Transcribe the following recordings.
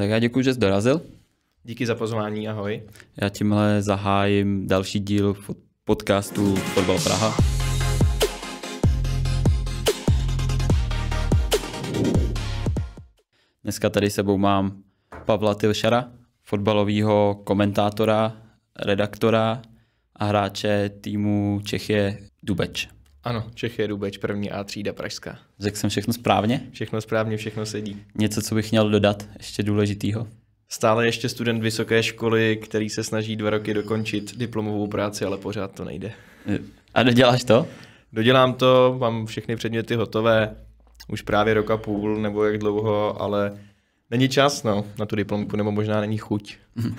tak já děkuji, že jsi dorazil. Díky za pozvání, ahoj. Já tímhle zahájím další díl podcastu Fotbal Praha. Dneska tady sebou mám Pavla Tilšara, fotbalového komentátora, redaktora a hráče týmu Čechie Dubeč. Ano, je Rubeč, první A třída Pražská. Řekl jsem všechno správně? Všechno správně, všechno sedí. Něco, co bych měl dodat, ještě důležitýho? Stále ještě student vysoké školy, který se snaží dva roky dokončit diplomovou práci, ale pořád to nejde. E, a doděláš to? Dodělám to, mám všechny předměty hotové, už právě roka půl nebo jak dlouho, ale není čas no, na tu diplomku, nebo možná není chuť. Mhm.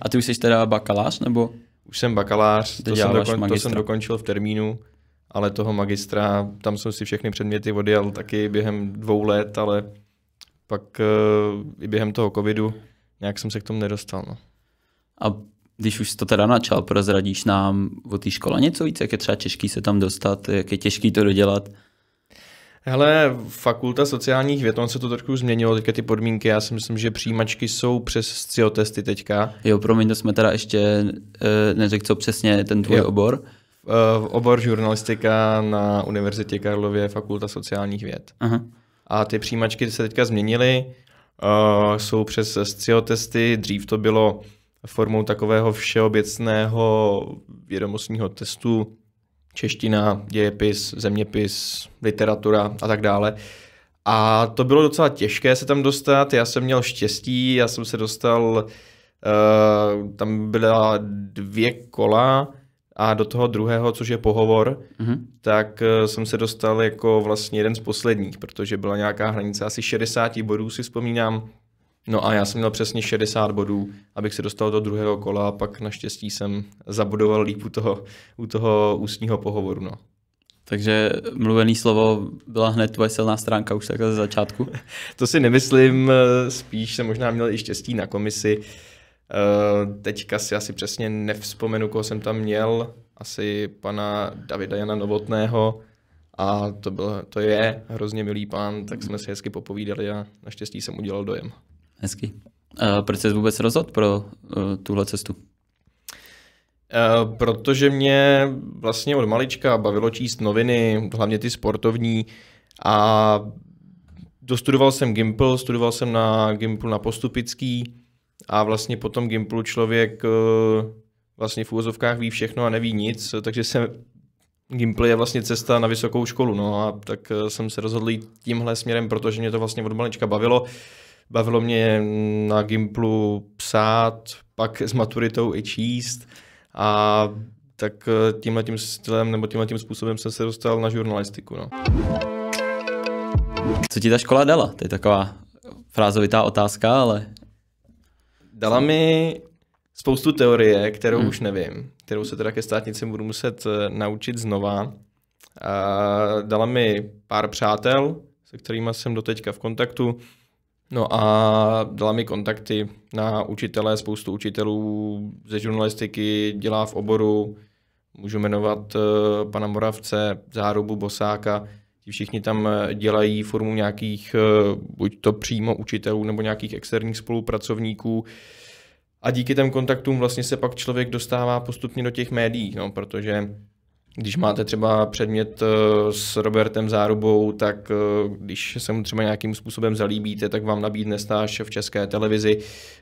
A ty už jsi teda bakalář, nebo? Už jsem bakalář, to jsem, dokon, to jsem dokončil v termínu ale toho magistra, tam jsem si všechny předměty odjel taky během dvou let, ale pak eh, i během toho covidu nějak jsem se k tomu nedostal. No. A když už to teda načal, prozradíš nám o té škole něco víc, jak je třeba těžký se tam dostat, jak je těžký to dodělat? Hele, fakulta sociálních věd, on se to trošku změnilo, teďka ty podmínky, já si myslím, že přijímačky jsou přes testy teďka. Jo, promiň, to jsme teda ještě e, neřekl, co přesně ten tvůj jo. obor. Eh, obor žurnalistika na Univerzitě Karlově, fakulta sociálních věd. Aha. A ty přijímačky se teďka změnily, uh, jsou přes SCIO testy, dřív to bylo formou takového všeobecného vědomostního testu, čeština, dějepis, zeměpis, literatura a tak dále. A to bylo docela těžké se tam dostat, já jsem měl štěstí, já jsem se dostal, uh, tam byla dvě kola, a do toho druhého, což je pohovor, mm-hmm. tak eh, jsem se dostal jako vlastně jeden z posledních, protože byla nějaká hranice asi 60 bodů, si vzpomínám. No a já jsem měl přesně 60 bodů, abych se dostal do druhého kola a pak naštěstí jsem zabudoval líp u toho, u toho ústního pohovoru. No. Takže mluvený slovo byla hned tvoje silná stránka už takhle ze začátku? to si nemyslím, eh, spíš jsem možná měl i štěstí na komisi. Uh, Eh, teďka si asi přesně nevzpomenu, koho jsem tam měl, asi pana Davida Jana Novotného, a to, byl, to je hrozně milý pán, tak jsme si hezky popovídali a naštěstí jsem udělal dojem. Hezky. A eh, proč jsi vůbec rozhodl pro uh, tuhle cestu? Uh, protože mě vlastně od malička bavilo číst noviny, hlavně ty sportovní a dostudoval jsem Gimple, studoval jsem na Gimple na Postupický a vlastně po tom Gimplu člověk eh, vlastně v úvozovkách ví všechno a neví nic, takže se Gimple je vlastně cesta na vysokou školu, no a tak eh, jsem se rozhodl jít tímhle směrem, protože mě to vlastně od malička bavilo. Bavilo mě na Gimplu psát, pak s maturitou i číst a tak eh, tímhle tím stylem nebo tímhle tím způsobem jsem se dostal na žurnalistiku. No. Co ti ta škola dala? To je taková frázovitá otázka, ale Dala mi spoustu teorie, kterou hmm. už nevím, kterou se teda ke státnici budu muset eh, naučit znova. A dala mi pár přátel, se kterými jsem doteďka v kontaktu. No a dala mi kontakty na učitele, spoustu učitelů ze žurnalistiky, dělá v oboru, můžu jmenovat uh, pana Moravce, Zárubu, Bosáka, Ti všichni tam eh, dělají formu nějakých, eh, buď to přímo učitelů nebo nějakých externích spolupracovníků. A díky těm kontaktům vlastně se pak člověk dostává postupně do těch médií, no, protože když máte třeba předmět eh, s Robertem Zárubou, tak eh, když se mu třeba nějakým způsobem zalíbíte, tak vám nabídne stáž v české televizi,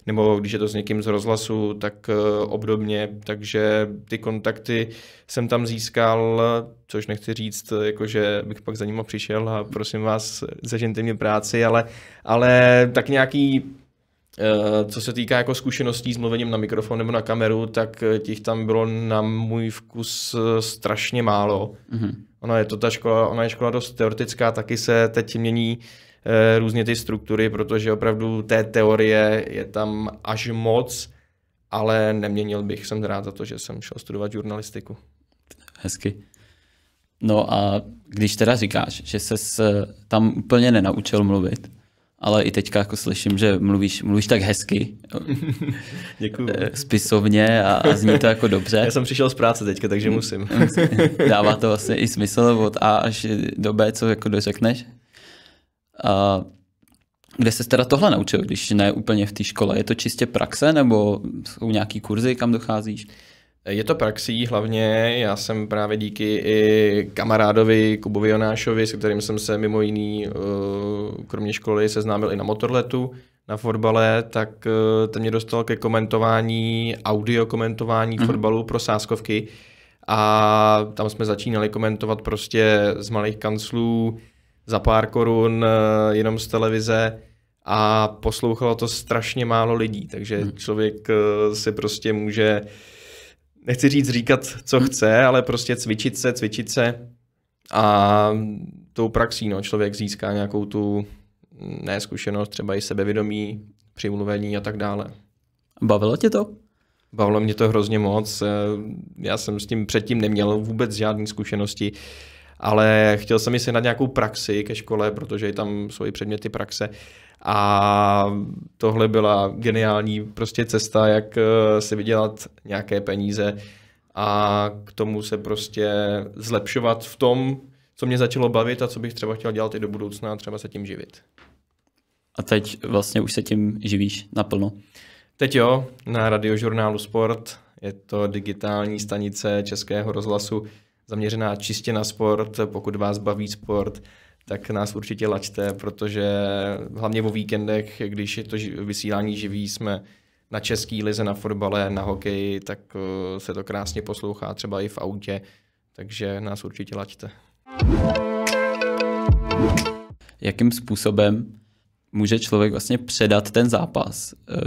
nebo když je to s někým z rozhlasu, tak eh, obdobně. Takže ty kontakty jsem tam získal, což nechci říct, jako že bych pak za ním přišel a prosím vás, zažijte mě práci, ale, ale tak nějaký Eh, co se týká jako zkušeností s mluvením na mikrofon nebo na kameru, tak eh, těch tam bylo na můj vkus eh, strašně málo. Mm-hmm. Ona je to ta škola, ona je škola dost teoretická, taky se teď mění různě ty struktury, protože opravdu té teorie je tam až moc, ale neměnil bych, jsem rád za to, že jsem šel studovat žurnalistiku. Hezky. No a když teda říkáš, že se tam úplně nenaučil mluvit, ale i teďka jako slyším, že mluvíš, mluvíš tak hezky. Děkuji. Eh, spisovně a, a zní to jako dobře. Já jsem přišel z práce teďka, takže mm. musím. Dává to vlastně i smysl od A až do B, co jako dořekneš. A kde se teda tohle naučil, když ne úplně v té škole? Je to čistě praxe nebo jsou nějaký kurzy, kam docházíš? Je to praxí hlavně, já jsem právě díky i kamarádovi Kubovi Jonášovi, s kterým jsem se mimo jiný, eh, kromě školy, seznámil i na motorletu, na fotbale, tak eh, ten mě dostal ke komentování, audio komentování mm-hmm. fotbalu pro sáskovky a tam jsme začínali komentovat prostě z malých kanclů, za pár korun, eh, jenom z televize a poslouchalo to strašně málo lidí, takže mhm. člověk si prostě může uh, nechci říct říkat, co chce, ale prostě cvičit se, cvičit se a tou praxí no, člověk získá nějakou tu mm, neskušenost, třeba i sebevědomí, přimluvení a tak dále. Bavilo tě to? Bavilo mě to hrozně moc. Eh, já jsem s tím předtím neměl vůbec žádné zkušenosti, ale chtěl jsem si na nějakou praxi ke škole, protože tam jsou i předměty praxe. A tohle byla geniální prostě cesta, jak eh, si vydělat nějaké peníze a k tomu se prostě zlepšovat v tom, co mě začalo bavit a co bych třeba chtěl dělat i do budoucna a třeba se tím živit. A teď vlastně už se tím živíš naplno? Teď jo, na radiožurnálu Sport. Je to digitální stanice Českého rozhlasu zaměřená čistě na sport. Pokud vás baví sport, tak nás určitě laďte, protože hlavně o víkendech, když je to vysílání živý, jsme na český lize, na fotbale, na hokeji, tak eh, se to krásně poslouchá třeba i v autě, takže nás určitě laďte. Jakým způsobem může člověk vlastně předat ten zápas eh,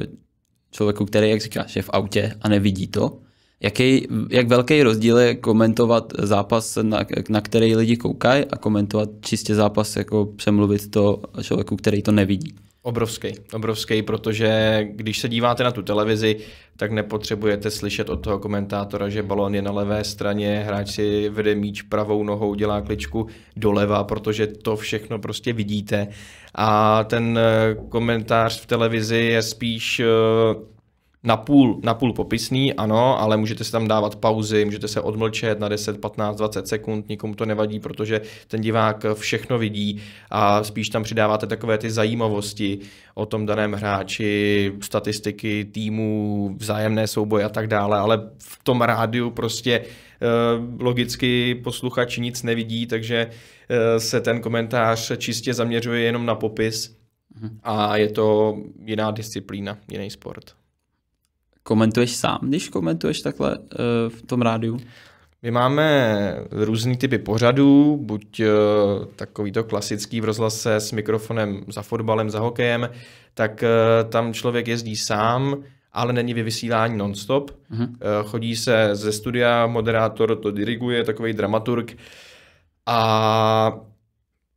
člověku, který, jak říkáš, je v autě a nevidí to, jaký, jak velký rozdíl je komentovat zápas, na, na který lidi koukají a komentovat čistě zápas, jako přemluvit to člověku, který to nevidí. Obrovský, obrovský, protože když se díváte na tu televizi, tak nepotřebujete slyšet od toho komentátora, že balón je na levé straně, hráč si vede míč pravou nohou, dělá kličku doleva, protože to všechno prostě vidíte. A ten eh, komentář v televizi je spíš uh, na půl, na půl popisný, ano, ale můžete si tam dávat pauzy, můžete se odmlčet na 10, 15, 20 sekund, nikomu to nevadí, protože ten divák všechno vidí a spíš tam přidáváte takové ty zajímavosti o tom daném hráči, statistiky týmu, vzájemné souboje a tak dále, ale v tom rádiu prostě eh, logicky posluchač nic nevidí, takže eh, se ten komentář čistě zaměřuje jenom na popis mhm. a je to jiná disciplína, jiný sport komentuješ sám, když komentuješ takhle eh, v tom rádiu? My máme různý typy pořadů, buď eh, takový to klasický v rozhlase s mikrofonem za fotbalem, za hokejem, tak eh, tam člověk jezdí sám, ale není ve vysílání nonstop. huh mhm. Uh, Chodí se ze studia, moderátor to diriguje, takový dramaturg. A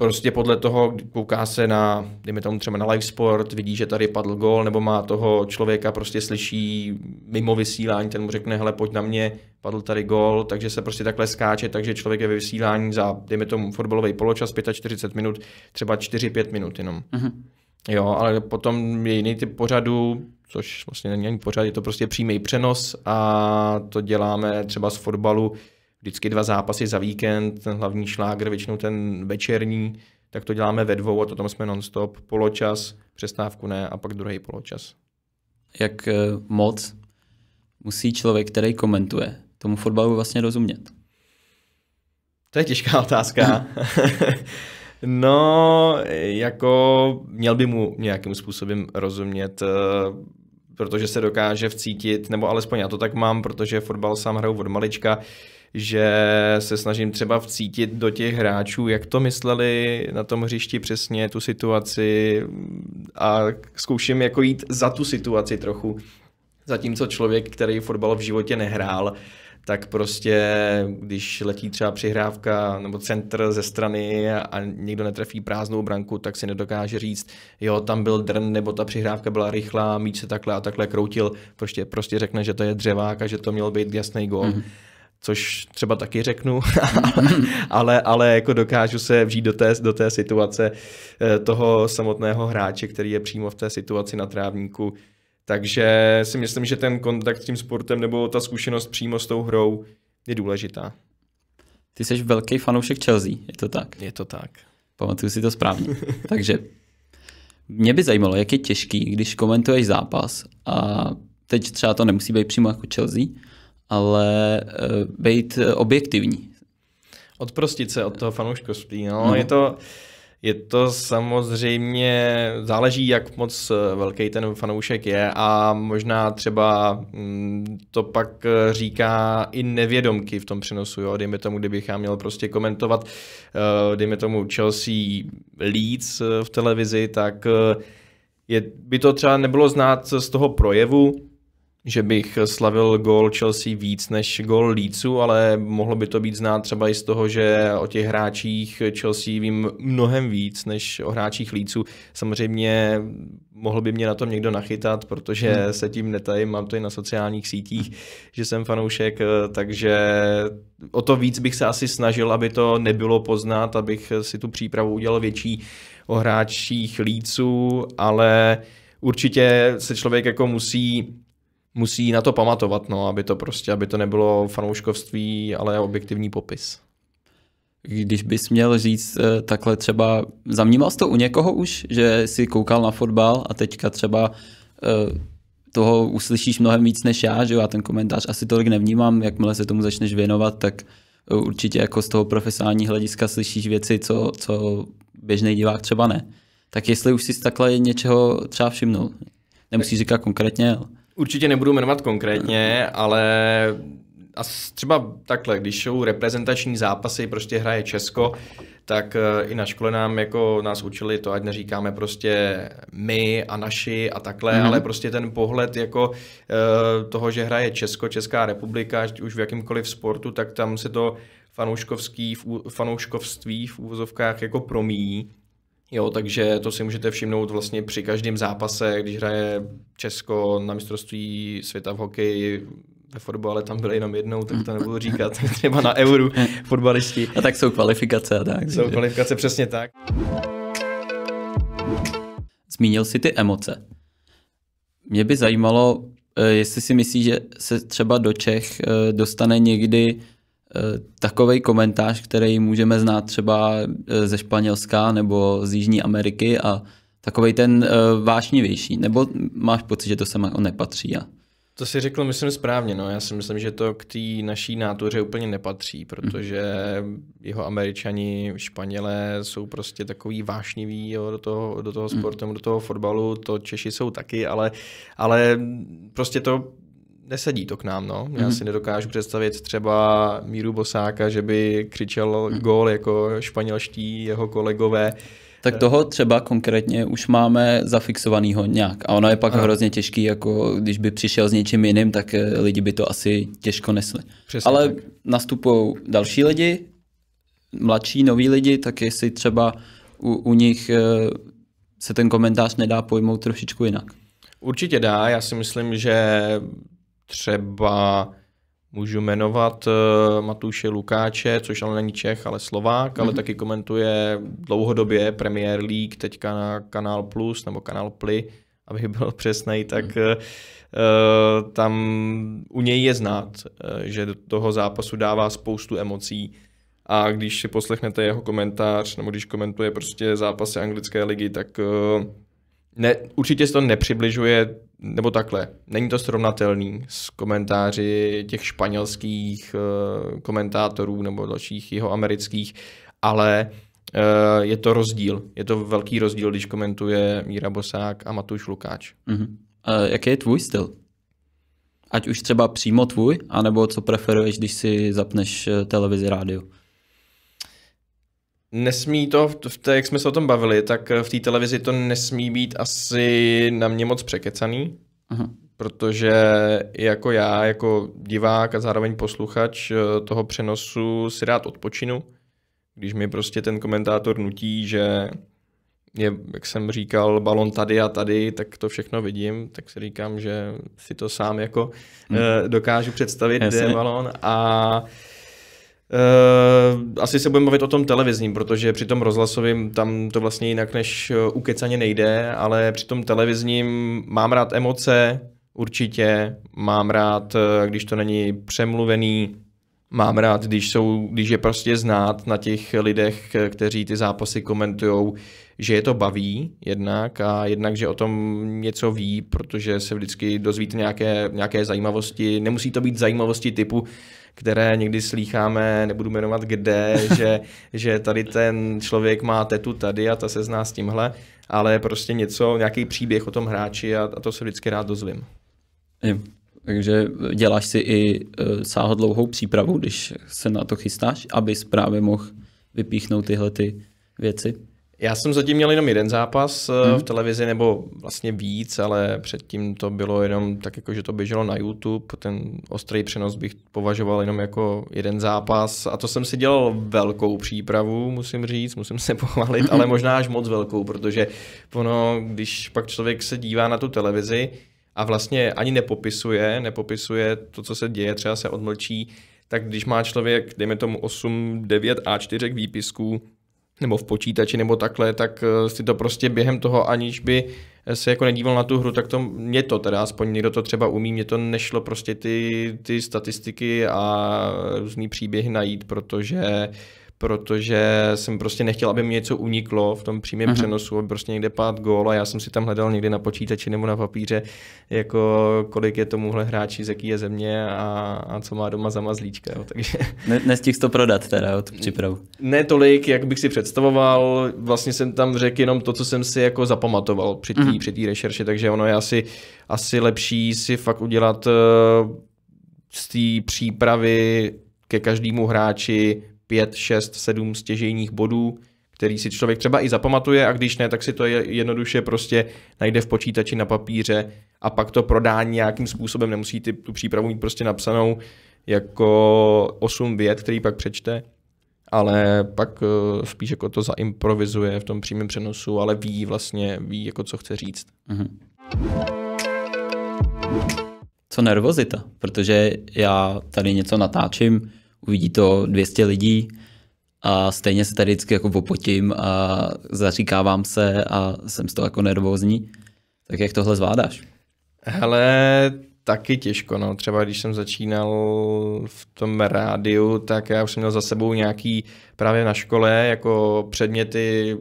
prostě podle toho kouká se na, dejme tomu třeba na live sport, vidí, že tady padl gol, nebo má toho člověka, prostě slyší mimo vysílání, ten mu řekne, hele, pojď na mě, padl tady gol, takže se prostě takhle skáče, takže člověk je ve vysílání za, dejme tomu, fotbalový poločas 45 minut, třeba 4-5 minut jenom. Mm-hmm. Jo, ale potom je jiný typ pořadu, což vlastně není ani pořad, je to prostě přímý přenos a to děláme třeba z fotbalu, vždycky dva zápasy za víkend, ten hlavní šlágr, většinou ten večerní, tak to děláme ve dvou a to jsme jsme nonstop, poločas, přestávku ne a pak druhý poločas. Jak eh, moc musí člověk, který komentuje, tomu fotbalu vlastně rozumět? To je těžká otázka. no, jako měl by mu nějakým způsobem rozumět, eh, protože se dokáže vcítit, nebo alespoň já to tak mám, protože fotbal sám hraju od malička, že se snažím třeba vcítit do těch hráčů, jak to mysleli na tom hřišti přesně, tu situaci a zkouším jako jít za tu situaci trochu. Zatímco člověk, který fotbal v životě nehrál, tak prostě, když letí třeba přihrávka nebo centr ze strany a někdo netrefí prázdnou branku, tak si nedokáže říct, jo, tam byl drn, nebo ta přihrávka byla rychlá, míč se takhle a takhle kroutil. Prostě, prostě řekne, že to je dřevák a že to měl být jasný gol. Mm-hmm což třeba taky řeknu, ale, ale jako dokážu se vžít do té, do té situace eh, toho samotného hráče, který je přímo v té situaci na trávníku. Takže si myslím, že ten kontakt s tím sportem nebo ta zkušenost přímo s tou hrou je důležitá. Ty jsi velký fanoušek Chelsea, je to tak? Je to tak. Pamatuju si to správně. Takže mě by zajímalo, jak je těžký, když komentuješ zápas a teď třeba to nemusí být přímo jako Chelsea, ale uh, být eh, objektivní. Odprostit se od toho fanouškovství. No, no. Je, to, je to samozřejmě, záleží, jak moc eh, velký ten fanoušek je a možná třeba mm, to pak říká i nevědomky v tom přenosu. Jo? Dejme tomu, kdybych já měl prostě komentovat, dejme tomu Chelsea Leeds v televizi, tak je, by to třeba nebylo znát z toho projevu, že bych slavil gol Chelsea víc než gol Leedsu, ale mohlo by to být znát třeba i z toho, že o těch hráčích Chelsea vím mnohem víc než o hráčích Leedsu. Samozřejmě mohl by mě na tom někdo nachytat, protože hmm. se tím netajím, mám to i na sociálních sítích, že jsem fanoušek, takže o to víc bych se asi snažil, aby to nebylo poznat, abych si tu přípravu udělal větší o hráčích Leedsu, ale určitě se člověk jako musí musí na to pamatovat, no, aby to prostě, aby to nebylo fanouškovství, ale objektivní popis. Když bys měl říct eh, takhle třeba, zamnímal jsi to u někoho už, že jsi koukal na fotbal a teďka třeba eh, toho uslyšíš mnohem víc než já, že jo, a ten komentář asi tolik nevnímám, jakmile se tomu začneš věnovat, tak eh, určitě jako z toho profesionální hlediska slyšíš věci, co, co běžný divák třeba ne. Tak jestli už jsi takhle něčeho třeba všimnul, nemusíš říkat konkrétně, ale určitě nebudu jmenovat konkrétně, ale a třeba takhle, když jsou reprezentační zápasy, prostě hraje Česko, tak eh, i na škole nám jako nás učili to, ať neříkáme prostě my a naši a takhle, mm. ale prostě ten pohled jako eh, toho, že hraje Česko, Česká republika, už v jakýmkoliv sportu, tak tam se to fanouškovský, fanouškovství v úvozovkách jako promíjí Jo, takže to si můžete všimnout vlastně při každém zápase, když hraje Česko na mistrovství světa v hokeji, ve fotbale tam byly jenom jednou, tak to nebudu říkat, třeba na euru fotbalisti. A tak jsou kvalifikace a tak. Jsou kvalifikace, přesně tak. Zmínil jsi ty emoce. Mě by zajímalo, eh, jestli si myslíš, že se třeba do Čech eh, dostane někdy takový komentář, který můžeme znát třeba eh, ze Španělska nebo z Jižní Ameriky a takový ten eh, vášnivější? Nebo máš pocit, že to sem jako nepatří? A... To si řekl, myslím, správně. No. Já si myslím, že to k té naší nátuře úplně nepatří, protože jeho američani, Španělé jsou prostě takový vášniví jo, do, toho, do toho hmm. sportu, mm. do toho fotbalu, to Češi jsou taky, ale, ale prostě to nesedí to k nám, no. Já mm-hmm. si nedokážu představit třeba Míru Bosáka, že by křičel mm-hmm. gól jako španělští jeho kolegové. Tak eh. toho třeba konkrétně už máme zafixovanýho nějak. A ono je pak Aha. hrozně těžký, jako když by přišel s něčím jiným, tak eh, lidi by to asi těžko nesli. Přesně Ale tak. nastupují další lidi, mladší, noví lidi, tak jestli třeba u, u nich eh, se ten komentář nedá pojmout trošičku jinak. Určitě dá, já si myslím, že třeba můžu jmenovat uh, eh, Matuše Lukáče, což ale není Čech, ale Slovák, mm-hmm. ale mhm. taky komentuje dlouhodobě Premier League, teďka na Kanál Plus nebo Kanál Ply, aby byl přesný, tak mm-hmm. uh, tam u něj je znát, uh, že do toho zápasu dává spoustu emocí. A když si poslechnete jeho komentář, nebo když komentuje prostě zápasy anglické ligy, tak uh, ne, určitě se to nepřibližuje nebo takhle, není to srovnatelný s komentáři těch španělských uh, komentátorů nebo dalších jeho amerických, ale uh, je to rozdíl. Je to velký rozdíl, když komentuje Míra Bosák a Matuš Lukáč. Uh-huh. Mhm. Eh, a jaký je tvůj styl? Ať už třeba přímo tvůj, anebo co preferuješ, když si zapneš televizi, rádio? Nesmí to, v té, jak jsme se o tom bavili, tak eh, v té televizi to nesmí být asi na mě moc překecaný, uh-huh. protože jako já, jako divák a zároveň posluchač eh, toho přenosu si rád odpočinu, když mi prostě ten komentátor nutí, že je, jak jsem říkal, balon tady a tady, tak to všechno vidím, tak si říkám, že si to sám jako hmm. Eh, dokážu představit, kde je balon a Uh, asi se budeme bavit o tom televizním, protože při tom rozhlasovém tam to vlastně jinak než eh, kecaně nejde, ale při tom televizním mám rád emoce, určitě, mám rád, eh, když to není přemluvený, mám rád, když, jsou, když je prostě znát na těch lidech, kteří ty zápasy komentují, že je to baví jednak a jednak, že o tom něco ví, protože se vždycky dozvíte nějaké, nějaké zajímavosti. Nemusí to být zajímavosti typu, které někdy slýcháme, nebudu jmenovat kde, že, že tady ten člověk má tetu tady a ta se zná s tímhle, ale prostě něco, nějaký příběh o tom hráči a, a to se vždycky rád dozvím. Je, Takže děláš si i uh, sáhodlouhou přípravu, když se na to chystáš, abys právě mohl vypíchnout tyhle ty věci? Já jsem zatím měl jenom jeden zápas hmm. v mhm. televizi, nebo vlastně víc, ale předtím to bylo jenom tak, jako že to běželo na YouTube. Ten ostrý přenos bych považoval jenom jako jeden zápas. A to jsem si dělal velkou přípravu, musím říct, musím se pochválit, ale možná až moc velkou, protože ono, když pak člověk se dívá na tu televizi a vlastně ani nepopisuje, nepopisuje to, co se děje, třeba se odmlčí, tak když má člověk, dejme tomu 8, 9 A4 výpisků, nebo v počítači nebo takhle, tak eh, si to prostě během toho, aniž by eh, se jako nedíval na tu hru, tak to mě to teda, aspoň někdo to třeba umí, mě to nešlo prostě ty, ty statistiky a různý příběhy najít, protože uh, protože jsem prostě nechtěl, aby mi něco uniklo v tom přímém uh-huh. přenosu, aby prostě někde pát gól a já jsem si tam hledal někdy na počítači nebo na papíře, jako kolik je tomuhle hráči, z jaký je země a, a co má doma za mazlíčka. Jo, takže... Ne, nestihl to prodat teda tu přípravu? Ne tolik, jak bych si představoval, vlastně jsem tam řekl jenom to, co jsem si jako zapamatoval při té uh-huh. Mhm. rešerši, takže ono je asi, asi lepší si fakt udělat eh, z té přípravy ke každému hráči 5, 6, 7 stěžejních bodů, který si člověk třeba i zapamatuje a když ne, tak si to je jednoduše prostě najde v počítači na papíře a pak to prodá nějakým způsobem, nemusí ty, tu přípravu mít prostě napsanou jako 8 vět, který pak přečte, ale pak eh, spíš jako to zaimprovizuje v tom přímém přenosu, ale ví vlastně, ví jako co chce říct. Mhm. Co nervozita, protože já tady něco natáčím, uvidí to 200 lidí a stejně se tady vždycky jako popotím a zaříkávám se a jsem z toho jako nervózní. Tak jak tohle zvládáš? Hele, taky těžko, no. Třeba když jsem začínal v tom rádiu, tak já už jsem měl za sebou nějaký právě na škole jako předměty,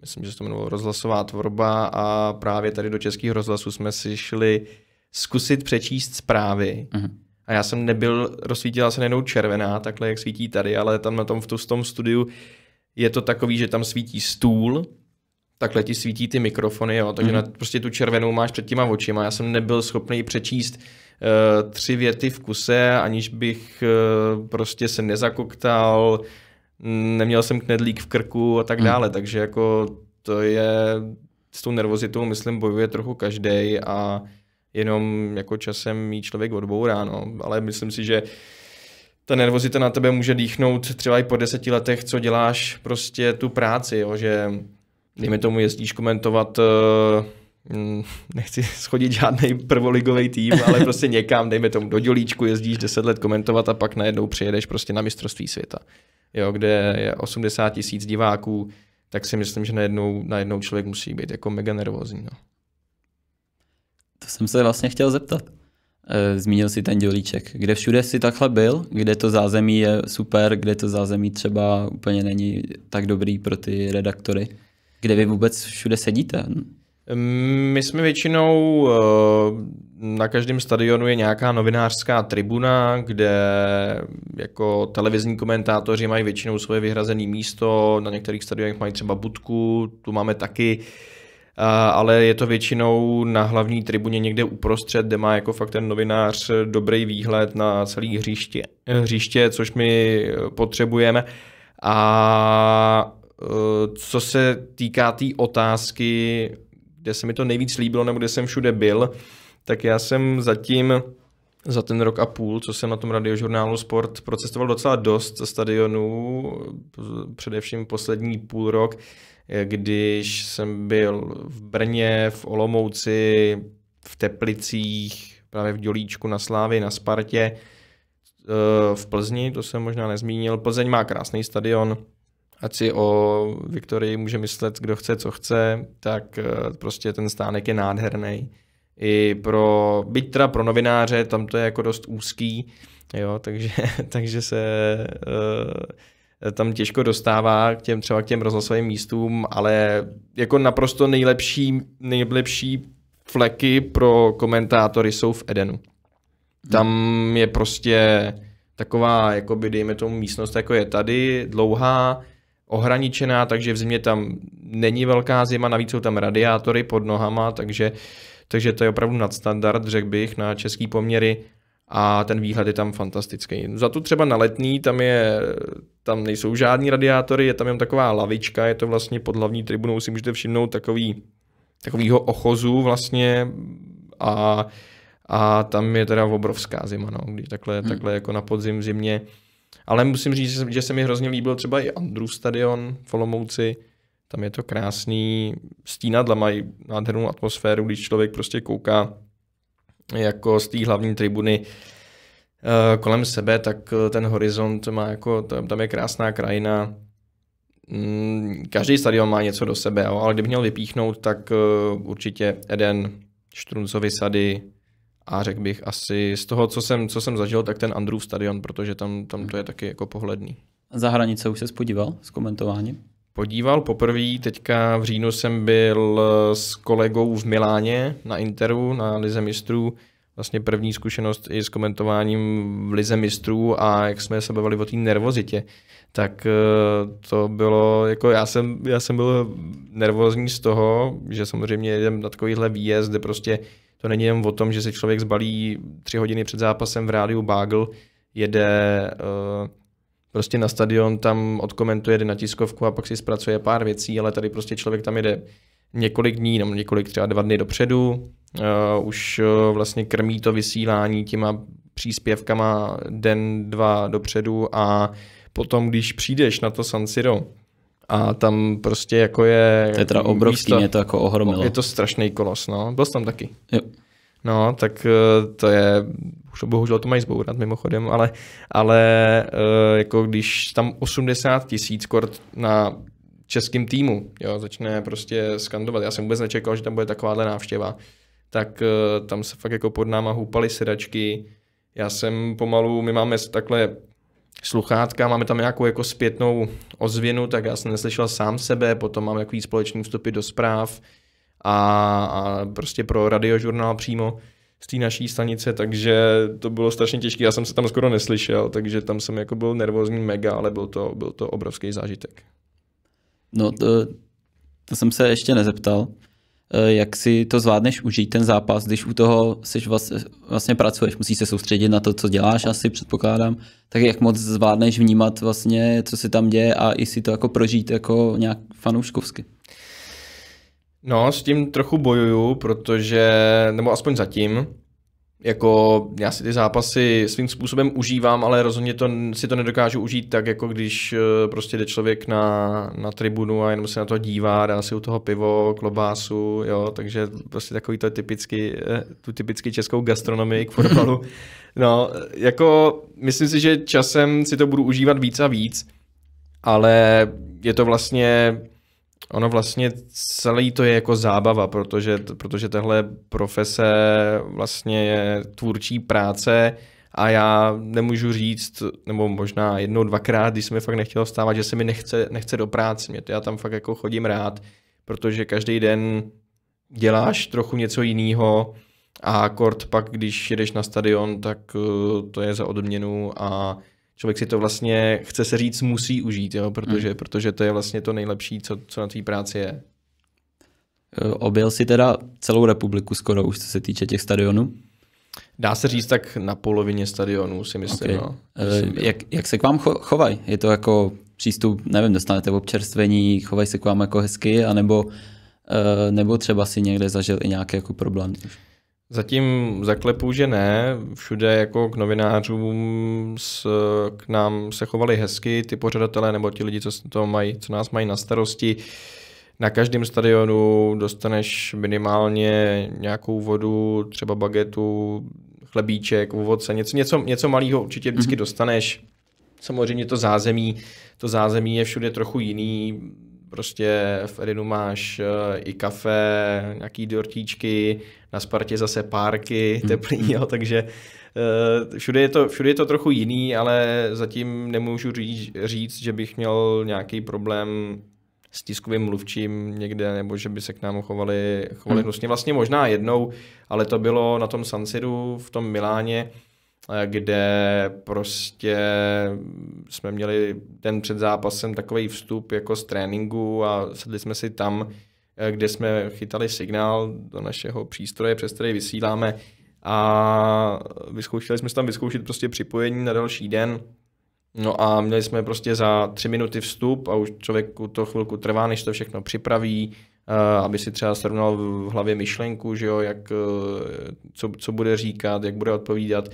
myslím, že se to jmenovalo rozhlasová tvorba a právě tady do českých rozhlasů jsme si šli zkusit přečíst zprávy. Uh-huh a já jsem nebyl, rozsvítila se nejenom červená, takhle jak svítí tady, ale tam na tom v tom, studiu je to takový, že tam svítí stůl, takhle ti svítí ty mikrofony, jo, takže mm. na, prostě tu červenou máš před těma očima. Já jsem nebyl schopný přečíst uh, tři věty v kuse, aniž bych uh, prostě se nezakoktal, neměl jsem knedlík v krku a tak mhm. dále, mm. takže jako to je s tou nervozitou, myslím, bojuje trochu každý a jenom jako časem mít člověk odbourá, no. ale myslím si, že ta nervozita na tebe může dýchnout třeba i po deseti letech, co děláš prostě tu práci, jo, že dejme tomu jezdíš komentovat eh, mm, nechci schodit žádný prvoligový tým, ale prostě někam, dejme tomu do dělíčku, jezdíš 10 let komentovat a pak najednou přijedeš prostě na mistrovství světa, jo, kde je 80 tisíc diváků, tak si myslím, že najednou, najednou člověk musí být jako mega nervózní. No. To jsem se vlastně chtěl zeptat. Eh, zmínil si ten dělíček. Kde všude jsi takhle byl? Kde to zázemí je super, kde to zázemí třeba úplně není tak dobrý pro ty redaktory? Kde vy vůbec všude sedíte? Hm, my jsme většinou, eh, na každém stadionu je nějaká novinářská tribuna, kde jako televizní komentátoři mají většinou svoje vyhrazené místo, na některých stadionech mají třeba budku, tu máme taky. Eh, ale je to většinou na hlavní tribuně někde uprostřed, kde má jako fakt ten novinář dobrý výhled na celý hřiště, eh, hřiště což my eh, potřebujeme. A co se týká té tý otázky, kde se mi to nejvíc líbilo, nebo kde jsem všude byl, tak já jsem zatím za ten rok a půl, co jsem na tom radiožurnálu Sport procestoval docela dost stadionů, stadionu, především poslední půl rok, Eh, když jsem byl v Brně, v Olomouci, v Teplicích, právě v Dělíčku na Slávě, na Spartě, eh, v Plzni, to jsem možná nezmínil. Plzeň má krásný stadion, ať si o Viktorii může myslet, kdo chce, co chce, tak eh, prostě ten stánek je nádherný. I pro, byť teda pro novináře, tam to je jako dost úzký, jo, takže, takže se Eh, tam těžko dostává k těm, třeba k těm rozhlasovým místům, ale jako naprosto nejlepší, nejlepší fleky pro komentátory jsou v Edenu. Tam je prostě taková, jakoby, dejme tomu místnost, jako je tady, dlouhá, ohraničená, takže v zimě tam není velká zima, navíc jsou tam radiátory pod nohama, takže, takže to je opravdu nadstandard, řekl bych, na český poměry a ten výhled je tam fantastický. Za to třeba na letní, tam, je, tam nejsou žádní radiátory, je tam jen taková lavička, je to vlastně pod hlavní tribunou, si můžete všimnout takový, takovýho ochozu vlastně a, a tam je teda obrovská zima, no, když takhle, hmm. takhle jako na podzim zimě. Ale musím říct, že se mi hrozně líbil třeba i Andrew Stadion v Olomouci, tam je to krásný, stínadla mají nádhernou atmosféru, když člověk prostě kouká jako z té hlavní tribuny eh, kolem sebe, tak eh, ten horizont má jako, tam je krásná krajina, mm, každý stadion má něco do sebe, ale kdyby měl vypíchnout, tak eh, určitě Eden, Štruncovi sady a řekl bych asi z toho, co jsem, co jsem zažil, tak ten Andrův stadion, protože tam, tam to je taky jako pohledný. Za hranice už se spodíval s komentováním? podíval poprvé. Teďka v říjnu jsem byl s kolegou v Miláně na Interu, na Lize mistrů. Vlastně první zkušenost i s komentováním v Lize mistrů a jak jsme se bavili o té nervozitě, tak eh, to bylo, jako já jsem, já jsem byl nervózní z toho, že samozřejmě jdem na takovýhle výjezd, kde prostě to není jen o tom, že se člověk zbalí tři hodiny před zápasem v rádiu Bagel, jede eh, prostě na stadion, tam odkomentuje, jde na tiskovku a pak si zpracuje pár věcí, ale tady prostě člověk tam jede několik dní, nebo několik třeba dva dny dopředu, uh, už uh, vlastně krmí to vysílání těma příspěvkama den, dva dopředu a potom, když přijdeš na to San Siro, a tam prostě jako je... To je teda obrovský, místo, mě to jako ohromilo. Je to strašný kolos, no. Byl jsi tam taky? Jo. No, tak eh, to je, už to bohužel to mají zbourat mimochodem, ale, ale eh, jako když tam 80 tisíc kort na českým týmu, jo, začne prostě skandovat. Já jsem vůbec nečekal, že tam bude takováhle návštěva. Tak eh, tam se fakt jako pod náma houpaly sedačky. Já jsem pomalu, my máme takhle sluchátka, máme tam nějakou jako zpětnou ozvěnu, tak já jsem neslyšel sám sebe, potom mám jaký společný vstupy do zpráv, a, a prostě pro radiožurnál přímo z té naší stanice, takže to bylo strašně těžké. Já jsem se tam skoro neslyšel, takže tam jsem jako byl nervózní mega, ale byl to, byl to obrovský zážitek. No to, to jsem se ještě nezeptal. E, jak si to zvládneš užít ten zápas, když u toho seš vlastně, vlastně pracuješ, musíš se soustředit na to, co děláš asi, předpokládám, tak jak moc zvládneš vnímat vlastně, co se tam děje a i si to jako prožít jako nějak fanouškovsky? No, s tím trochu bojuju, protože, nebo aspoň zatím, jako já si ty zápasy svým způsobem užívám, ale rozhodně to, si to nedokážu užít tak, jako když eh, prostě jde člověk na, na tribunu a jenom se na to dívá, dá si u toho pivo, klobásu, jo, takže prostě takový to typicky, eh, tu typicky českou gastronomii k fotbalu. No, jako myslím si, že časem si to budu užívat víc a víc, ale je to vlastně Ono vlastně celý to je jako zábava, protože, protože tahle profese vlastně je tvůrčí práce a já nemůžu říct, nebo možná jednou, dvakrát, když se mi fakt nechtělo vstávat, že se mi nechce, nechce do práce. Mě to já tam fakt jako chodím rád, protože každý den děláš trochu něco jiného a kort pak, když jedeš na stadion, tak eh, to je za odměnu a člověk si to vlastně, chce se říct, musí užít, jo? Protože, mm. protože to je vlastně to nejlepší, co, co na tvý práci je. E, objel si teda celou republiku skoro už, co se týče těch stadionů? Dá se říct tak na polovině stadionů, si myslím. Okay. No. E, jak, jak se k vám cho, chovají? Je to jako přístup, nevím, dostanete v občerstvení, chovají se k vám jako hezky, anebo, e, nebo třeba si někde zažil i nějaký jako problém? Zatím zaklepu, že ne. Všude jako k novinářům s, k nám se chovali hezky ty pořadatelé nebo ti lidi, co, to mají, co nás mají na starosti. Na každém stadionu dostaneš minimálně nějakou vodu, třeba bagetu, chlebíček, ovoce, něco, něco, něco malého určitě vždycky mhm. dostaneš. Samozřejmě to zázemí, to zázemí je všude trochu jiný prostě v Edenu máš eh, i kafe, nějaký dortíčky, na Spartě zase párky mhm. teplý, mm. jo, takže eh, všude je, to, všude je to trochu jiný, ale zatím nemůžu říct, říct, že bych měl nějaký problém s tiskovým mluvčím někde, nebo že by se k nám chovali, chovali hmm. Vlastně možná jednou, ale to bylo na tom Sansiru v tom Miláně, kde prostě jsme měli den před zápasem takový vstup jako z tréninku a sedli jsme si tam, kde jsme chytali signál do našeho přístroje, přes který vysíláme a vyzkoušeli jsme si tam vyzkoušet prostě připojení na další den. No a měli jsme prostě za tři minuty vstup a už člověku to chvilku trvá, než to všechno připraví, eh, aby si třeba srovnal v hlavě myšlenku, že jo, jak, eh, co, co bude říkat, jak bude odpovídat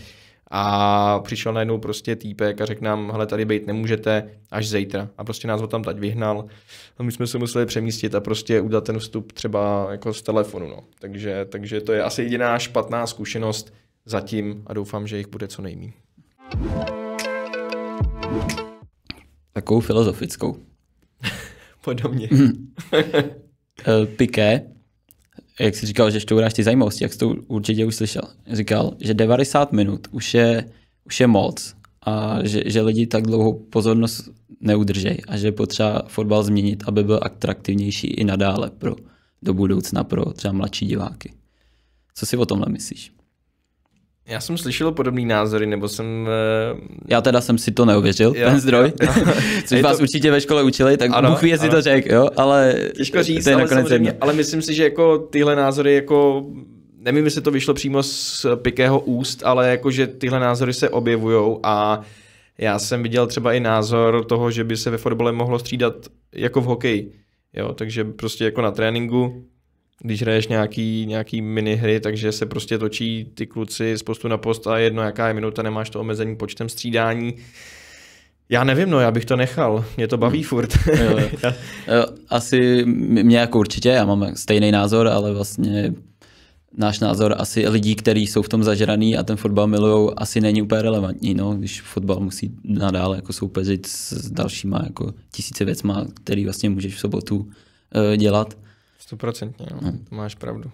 a přišel najednou prostě týpek a řekl nám, hele, tady být nemůžete až zítra. A prostě nás ho tam tady vyhnal. A my jsme se museli přemístit a prostě udělat ten vstup třeba jako z telefonu. No. Takže, takže to je asi jediná špatná zkušenost zatím a doufám, že jich bude co nejmí. Takovou filozofickou. Podobně. Hmm. Eh, Piké jak jsi říkal, že štouráš ty zajímavosti, jak jsi to určitě už slyšel, říkal, že 90 minut už je, už je moc a že, že lidi tak dlouho pozornost neudržej a že je potřeba fotbal změnit, aby byl atraktivnější i nadále pro, do budoucna pro třeba mladší diváky. Co si o tomhle myslíš? Já jsem slyšel podobný názory, nebo jsem... Eh, já teda jsem si to neuvěřil, jo, ten zdroj, jo, což vás to... určitě ve škole učili, tak ano, Bůh ví, to řekl, jo, ale... Těžko říct, to je ale, samozřejmě, ale myslím si, že jako tyhle názory jako... Nevím, jestli to vyšlo přímo z Pikého úst, ale jako, že tyhle názory se objevují a já jsem viděl třeba i názor toho, že by se ve fotbale mohlo střídat jako v hokeji. Jo, takže prostě jako na tréninku když hraješ nějaký, nějaký minihry, takže se prostě točí ty kluci z postu na post a jedno, jaká je minuta, nemáš to omezení počtem střídání. Já nevím, no, já bych to nechal, mě to baví hmm. furt. jo, jo. Asi mě jako určitě, já mám stejný názor, ale vlastně náš názor asi lidí, kteří jsou v tom zažraný a ten fotbal milují, asi není úplně relevantní, no, když fotbal musí nadále jako soupeřit s dalšíma jako tisíce věcma, který vlastně můžeš v sobotu uh, dělat. Stoprocentně, no. no. máš pravdu.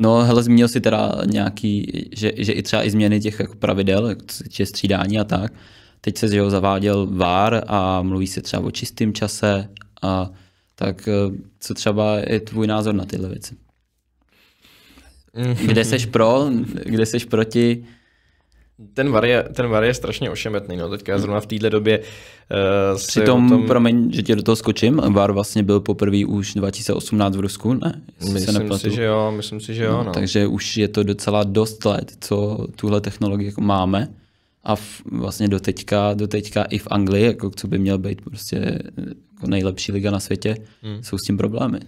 No, hele, zmínil si teda nějaký, že, že i třeba i změny těch jako pravidel, či střídání a tak. Teď se, že ho zaváděl VAR a mluví se třeba o čistém čase a tak eh, co třeba je tvůj názor na tyhle věci? Kde seš pro, kde seš proti, ten var, je, ten var je strašně ošemetný. No. Teďka hmm. zrovna v této době uh, Přitom, tom... promiň, že tě do toho skočím, VAR vlastně byl poprvé už 2018 v Rusku, ne? Myslím se si, že jo, myslím si, že jo. No, no. Takže už je to docela dost let, co tuhle technologii jako máme. A v, vlastně do teďka, do teďka i v Anglii, jako co by měl být prostě jako nejlepší liga na světě, hmm. jsou s tím problémy.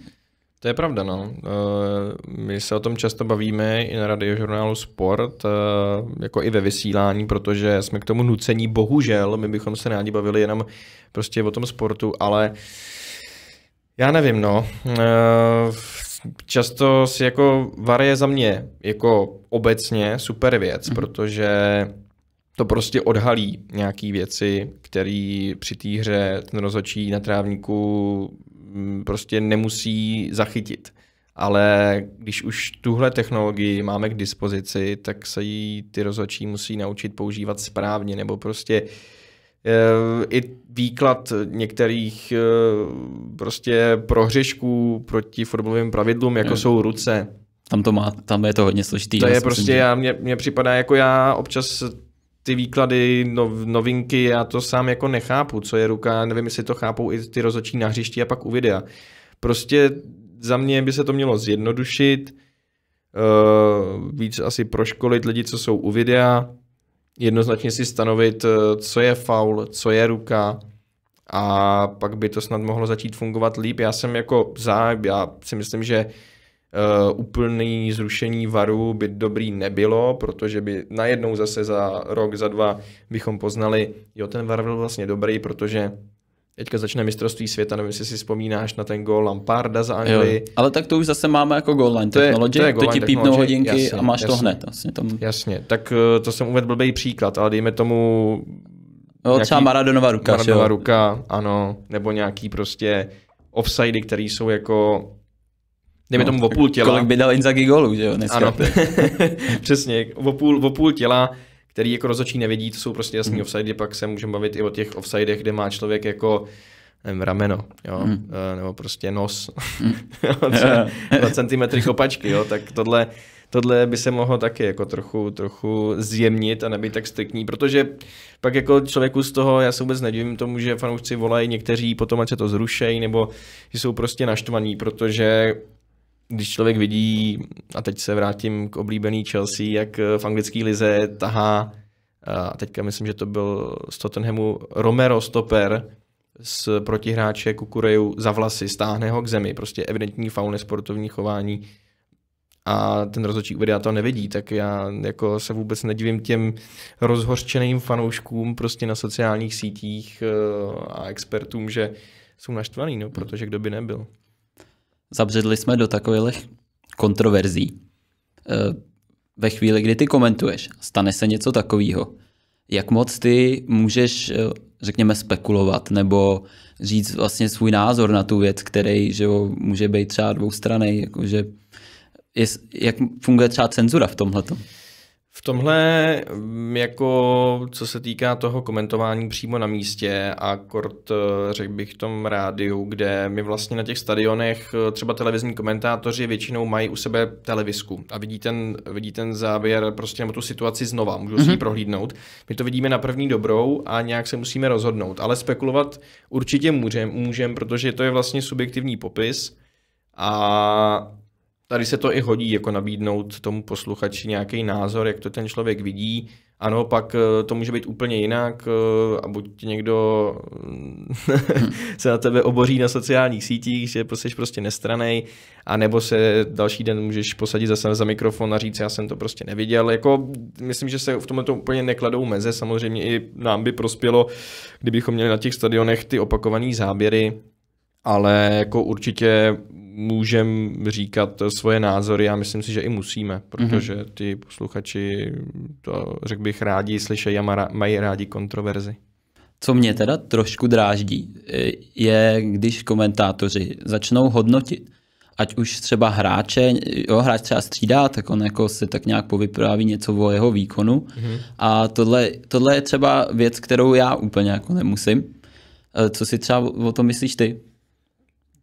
To je pravda, no. Eh, my se o tom často bavíme i na radiožurnálu Sport, eh, jako i ve vysílání, protože jsme k tomu nucení, bohužel, my bychom se rádi bavili jenom prostě o tom sportu, ale já nevím, no. Eh, často si jako var je za mě jako obecně super věc, mm. protože to prostě odhalí nějaký věci, který při té hře ten rozhodčí na trávníku Mm, prostě nemusí zachytit. Ale když už tuhle technologii máme k dispozici, tak se jí ty rozhodčí musí naučit používat správně, nebo prostě eh, i výklad některých eh, prostě prohřešků proti fotbalovým pravidlům, jako je. Hmm. jsou ruce. Tam to má, tam je to hodně složitý. To je prostě, já, mě, mě připadá, jako já občas ty výklady, no, novinky, já to sám jako nechápu, co je ruka, nevím, jestli to chápou i ty rozhodčí na hřišti a pak u videa. Prostě za mě by se to mělo zjednodušit, eh, víc asi proškolit lidi, co jsou u videa, jednoznačně si stanovit, eh, co je faul, co je ruka a pak by to snad mohlo začít fungovat líp. Já jsem jako za, já si myslím, že Uh, úplný zrušení varu by dobrý nebylo, protože by najednou zase za rok, za dva bychom poznali, jo, ten var byl vlastně dobrý, protože Teďka začne mistrovství světa, nevím, jestli si vzpomínáš na ten gol Lamparda za Anglii. Jo, ale tak to už zase máme jako goal line technology, to, je, to, je to ti pípnou hodinky jasně, a máš jasně, to hned. Vlastně tam... Jasně, tak eh, to jsem uvedl blbý příklad, ale dejme tomu... Jo, nějaký třeba Maradonova ruka. Maradonova ruka, ano, nebo nějaký prostě offsidy, které jsou jako dejme no, tomu o půl těla. Kolik by dal Inzaghi golu, že jo, dneska. Ano, přesně, o půl, o půl těla, který jako rozhodčí nevidí, to jsou prostě jasný mm. offside, pak se můžeme bavit i o těch offsidech, kde má člověk jako nevím, rameno, jo, mm. nebo prostě nos, mm. 2 cm jo, tak tohle, tohle by se mohlo taky jako trochu, trochu zjemnit a nebýt tak striktní, protože pak jako člověku z toho, já se vůbec nedivím tomu, že fanoušci volají někteří potom, ať se to zrušejí, nebo že jsou prostě naštvaní, protože když člověk vidí, a teď se vrátím k oblíbený Chelsea, jak eh, v anglické lize tahá, eh, a teďka myslím, že to byl z Tottenhamu Romero stoper z protihráče Kukureju za vlasy, stáhne ho k zemi, prostě evidentní faul, sportovní chování a ten rozhodčí uvedá to nevidí, tak já jako se vůbec nedivím těm rozhořčeným fanouškům prostě na sociálních sítích eh, a expertům, že jsou naštvaný, no, protože kdo by nebyl zabředli jsme do takových kontroverzí. Eh, ve chvíli, kdy ty komentuješ, stane se něco takového, jak moc ty můžeš, eh, řekněme, spekulovat nebo říct vlastně svůj názor na tu věc, který že jo, může být třeba dvoustranný, jakože jak funguje třeba cenzura v tomhle? V tomhle, mm, jako co se týká toho komentování přímo na místě a kort eh, řekl bych tom rádiu, kde my vlastně na těch stadionech eh, třeba televizní komentátoři většinou mají u sebe televisku a vidí ten, vidí ten záběr prostě nebo tu situaci znova, můžu mm-hmm. si ji mhm. prohlídnout. My to vidíme na první dobrou a nějak se musíme rozhodnout, ale spekulovat určitě můžeme, můžem, protože to je vlastně subjektivní popis a tady se to i hodí, jako nabídnout tomu posluchači nějaký názor, jak to ten člověk vidí. Ano, pak eh, to může být úplně jinak eh, a buď někdo mm, se na tebe oboří na sociálních sítích, že prostě jsi prostě nestranej, a nebo se další den můžeš posadit zase za mikrofon a říct, já jsem to prostě neviděl. Jako, myslím, že se v tomhle to úplně nekladou meze, samozřejmě i nám by prospělo, kdybychom měli na těch stadionech ty opakované záběry, ale jako určitě můžeme říkat svoje názory a myslím si, že i musíme, mhm. protože ty posluchači to, řekl bych, rádi slyšejí a mají rádi kontroverzi. Co mě teda trošku dráždí, je, když komentátoři začnou hodnotit, ať už třeba hráče, jo, hráč třeba střídá, tak on jako se tak nějak povypráví něco o jeho výkonu. Mm-hmm. A tohle, tohle je třeba věc, kterou já úplně jako nemusím. E, co si třeba o tom myslíš ty?